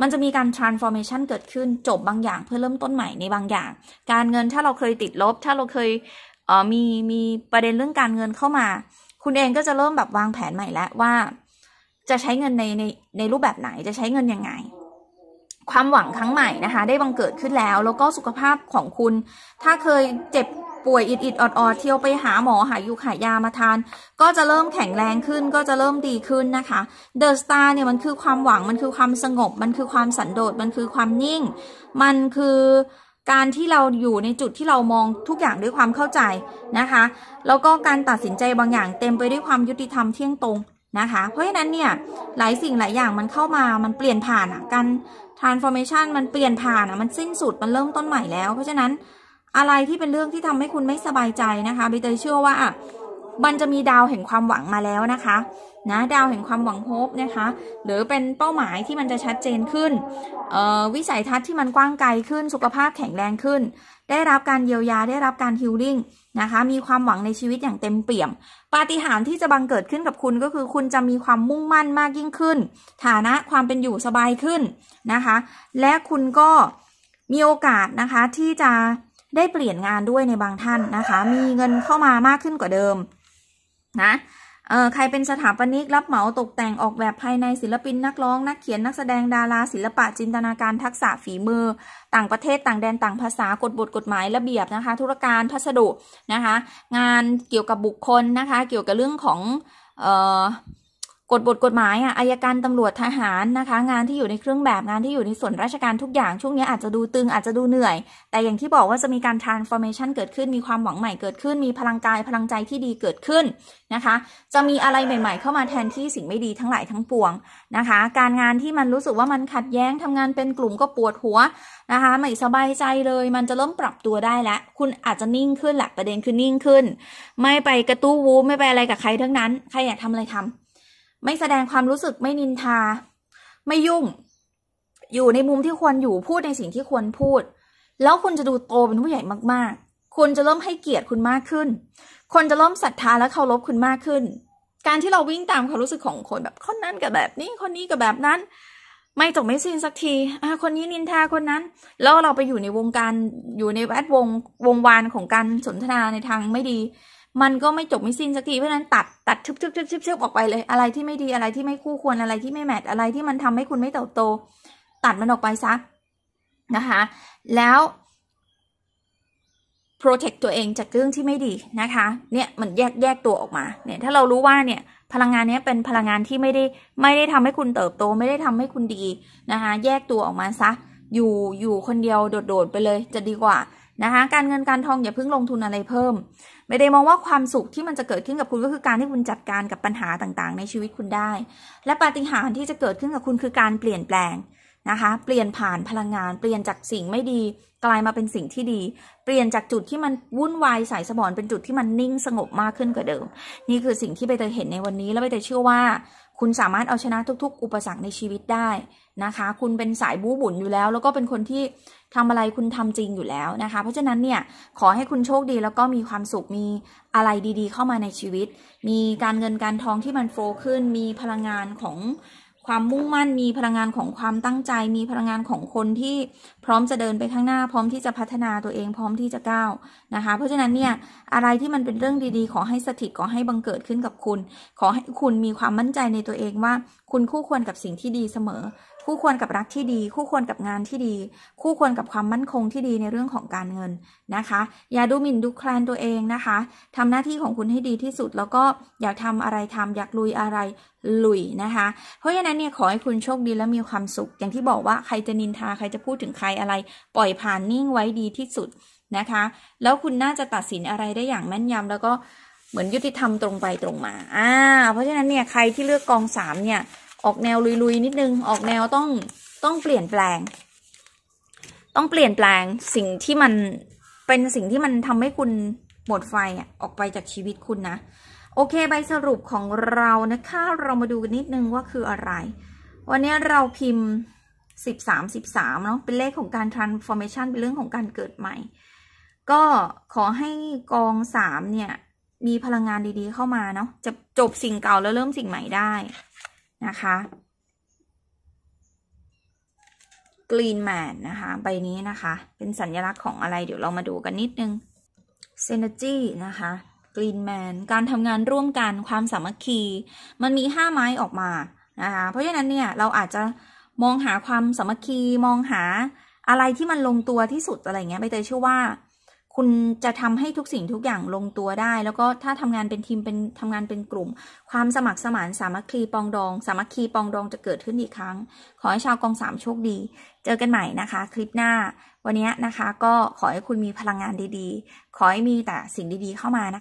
มันจะมีการ transformation เกิดขึ้น จบบางอย่าง เพื่อเริ่มต้นใหม่ในบางอย่าง การเงินถ้าเราเคยติดลบ ถ้าเราเคยเออมีมีประเด็นเรื่องการเงินเข้ามา คุณเองก็จะเริ่มแบบวางแผนใหม่ แล้วว่าจะใช้เงินในในในรูปแบบไหนจะใช้เงินยังไงความหวังครั้งใหม่นะคะได้บังเกิดขึ้นแล้วแล้วก็สุขภาพของคุณ ถ้าเคยเจ็บป่วยอิดอิดออดดเที่ยวไปหาหมอหายุขายามาทาน ก็จะเริ่มแข็งแรงขึ้นก็จะเริ่มดีขึ้นนะคะเดอะสตาร์เนี่ยมันคือความหวังมันคือความสงบ มันคือความสันโดษมันคือความนิ่ง มันคือการที่เราอยู่ในจุดที่เรามองทุกอย่างด้วยความเข้าใจนะคะ แล้วก็การตัดสินใจบางอย่างเต็มไปด้วยความยุติธรรมเที่ยงตรงนะคะ เพราะฉะนั้นเนี่ยหลายสิ่งหลายอย่างมันเข้ามามันเปลี่ยนผ่านอ่ะการ transformation มันเปลี่ยนผ่านอ่ะมันสิ้นสุดมันเริ่มต้นใหม่แล้ว เพราะฉะนั้นอะไรที่เป็นเรื่องที่ทำให้คุณไม่สบายใจนะคะใบเตยเชื่อว่าอะมันจะมีดาวแห่งความหวังมาแล้วนะคะนะดาวแห่งความหวังโฮปนะคะหรือเป็นเป้าหมายที่มันจะชัดเจนขึ้น วิสัยทัศน์ที่มันกว้างไกลขึ้นสุขภาพแข็งแรงขึ้นได้รับการเยียวยาได้รับการฮิลลิ่งนะคะ มีความหวังในชีวิตอย่างเต็มเปี่ยม ปาฏิหาริย์ที่จะบังเกิดขึ้นกับคุณก็คือคุณจะมีความมุ่งมั่นมากยิ่งขึ้น ฐานะความเป็นอยู่สบายขึ้นนะคะ และคุณก็มีโอกาสนะคะที่จะได้เปลี่ยนงานด้วยในบางท่านนะคะ มีเงินเข้ามามากขึ้นกว่าเดิมนะใครเป็นสถาปนิก รับเหมาตกแต่งออกแบบภายในศิลปินนักร้องนักเขียน นักแสดงดาราศิลปะจินตนาการทักษะฝีมือ ต่างประเทศต่างแดนต่างภาษากฎบทกฎหมายระเบียบนะคะ ธุรการพัสดุ นะคะ งานเกี่ยวกับบุคคลนะคะ เกี่ยวกับเรื่องของกฎบทกฎหมายอ่ะอายการตำรวจทหารนะคะ งานที่อยู่ในเครื่องแบบงานที่อยู่ในส่วนราชการทุกอย่างช่วงนี้อาจจะดูตึงอาจจะดูเหนื่อย แต่อย่างที่บอกว่าจะมีการ transformation เกิดขึ้นมีความหวังใหม่เกิดขึ้น มีพลังกายพลังใจที่ดีเกิดขึ้นนะคะ จะมีอะไรใหม่ๆ เข้ามาแทนที่สิ่งไม่ดีทั้งหลายทั้งปวงนะคะ การงานที่มันรู้สึกว่ามันขัดแย้งทำงานเป็นกลุ่มก็ปวดหัวนะคะไม่สบายใจเลยมันจะเริ่มปรับตัวได้แล้วคุณอาจจะนิ่งขึ้นแหละประเด็นคือนิ่งขึ้น ไม่ไปกระตู้วูไม่ไปอะไรกับใครทั้งนั้นใครอยากทำอะไรทำไม่แสดงความรู้สึกไม่นินทา ไม่ยุ่งอยู่ในมุมที่ควรอยู่พูดในสิ่งที่ควรพูด แล้วคุณจะดูโตเป็นผู้ใหญ่มากๆ คุณจะเริ่มให้เกียรติคุณมากขึ้น คนจะเริ่มศรัทธาและเคารพคุณมากขึ้น การที่เราวิ่งตามความรู้สึกของคนแบบคนนั้นกับแบบนี้คนนี้กับแบบนั้น ไม่จบไม่สิ้นสักทีคนนี้นินทาคนนั้น แล้วเราไปอยู่ในวงการ อยู่ในแวดวงวงวานของการสนทนาในทางไม่ดีมันก็ไม่จบไม่สิ้นสักที เพราะนั้นตัดตัดชึบชุบชุบชุบชุบออกไปเลย อะไรที่ไม่ดี อะไรที่ไม่คู่ควร อะไรที่ไม่แมทอะไรที่มันทำให้คุณไม่เติบโต ตัดมันออกไปซะนะคะ แล้ว protect ตัวเองจากเรื่องที่ไม่ดีนะคะ เนี่ยมันแยกแยกตัวออกมา เนี่ยถ้าเรารู้ว่าเนี่ยพลังงานนี้เป็นพลังงานที่ไม่ได้ ไม่ได้ทำให้คุณเติบโต ไม่ได้ทำให้คุณดีนะคะ แยกตัวออกมาซะอยู่อยู่คนเดียวโดดๆไปเลยจะดีกว่านะคะการเงินการทองอย่าเพิ่งลงทุนอะไรเพิ่ม ไม่ได้มองว่าความสุขที่มันจะเกิดขึ้นกับคุณก็คือการที่คุณจัดการกับปัญหาต่างๆ ในชีวิตคุณได้ และปาฏิหาริย์ที่จะเกิดขึ้นกับคุณคือการเปลี่ยนแปลงนะคะ เปลี่ยนผ่านพลังงาน เปลี่ยนจากสิ่งไม่ดี กลายมาเป็นสิ่งที่ดี เปลี่ยนจากจุดที่มันวุ่นวายสายสมอนเป็นจุดที่มันนิ่งสงบมากขึ้นกว่าเดิม นี่คือสิ่งที่ไปเตยเห็นในวันนี้และไปเตยเชื่อว่าคุณสามารถเอาชนะทุก ๆ อุปสรรคในชีวิตได้นะคะคุณเป็นสายบู๊บุญนอยู่แล้ว แล้วก็เป็นคนที่ทำอะไรคุณทำจริงอยู่แล้ว นะคะเพราะฉะนั้นเนี่ยขอให้คุณโชคดีแล้วก็มีความสุขมีอะไรดีๆ เข้ามาในชีวิต มีการเงินการทองที่มันโฟขึ้น มีพลังงานของความมุ่งมั่นมีพลังงานของความตั้งใจ มีพลังงานของคนที่พร้อมจะเดินไปข้างหน้าพร้อมที่จะพัฒนาตัวเองพร้อมที่จะก้าวนะคะเพราะฉะนั้นเนี่ยอะไรที่มันเป็นเรื่องดีๆ ขอให้สถิตขอให้บังเกิดขึ้นกับคุณ ขอให้คุณมีความมั่นใจในตัวเองว่าคุณคู่ควรกับสิ่งที่ดีเสมอคู่ควรกับรักที่ดี คู่ควรกับงานที่ดี คู่ควรกับความมั่นคงที่ดีในเรื่องของการเงินนะคะอย่าดูหมิ่นดูแคลนตัวเองนะคะ ทำหน้าที่ของคุณให้ดีที่สุด แล้วก็อยากทำอะไรทำอยากลุยอะไรลุยนะคะ เพราะฉะนั้นเนี่ยขอให้คุณโชคดีและมีความสุขอย่างที่บอกว่าใครจะนินทาใครจะพูดถึงใครอะไรปล่อยผ่านนิ่งไว้ดีที่สุดนะคะ แล้วคุณน่าจะตัดสินอะไรได้อย่างแม่นยำ แล้วก็เหมือนยุติธรรมตรงไปตรงมาอ่าเพราะฉะนั้นเนี่ยใครที่เลือกกองสามเนี่ยออกแนวลุย ๆ นิดนึงออกแนวต้องต้องเปลี่ยนแปลง ต้องเปลี่ยนแปลงสิ่งที่มันเป็นสิ่งที่มันทำให้คุณ หมดไฟอ่ะออกไปจากชีวิตคุณ นะโอเคใบสรุปของเรา นะคะเรามาดู กัน นิดนึงว่า คืออะไร วันนี้เราพิมพ์สสสิิบามบสามเนาะ เป็นเลขของการ transformation เป็นเรื่องของการเกิดใหม่ ก็ขอให้กองสามเนี่ย มีพลังงานดี ๆเข้ามาเนาะจะจบสิ่งเก่าแล้วเริ่มสิ่งใหม่ได้นะคะกรีนแมน นะคะ ใบนี้นะคะ เป็นสัญลักษณ์ของอะไร เดี๋ยวเรามาดูกันนิดนึงเซนจีนะคะกรีนแมน การทำงานร่วมกันความสามัคคี มันมีห้าไม้ออกมา นะคะ เพราะฉะนั้นเนี่ย เราอาจจะมองหาความสามัคคี มองหาอะไรที่มันลงตัวที่สุดอะไรเงี้ย ไปเตยเชื่อว่าคุณจะทำให้ทุกสิ่งทุกอย่างลงตัวได้ แล้วก็ถ้าทำงานเป็น ทีมเป็นทำงานเป็นกลุ่ม ความสมัครสมานสามัคคีปองดอง สามัคคีปองดองจะเกิดขึ้นอีกครั้ง ขอให้ชาวกองสามโชคดี เจอกันใหม่นะคะ คลิปหน้า วันนี้นะคะก็ขอให้คุณมีพลังงานดีๆขอให้มีแต่สิ่งดี ๆเข้ามานะ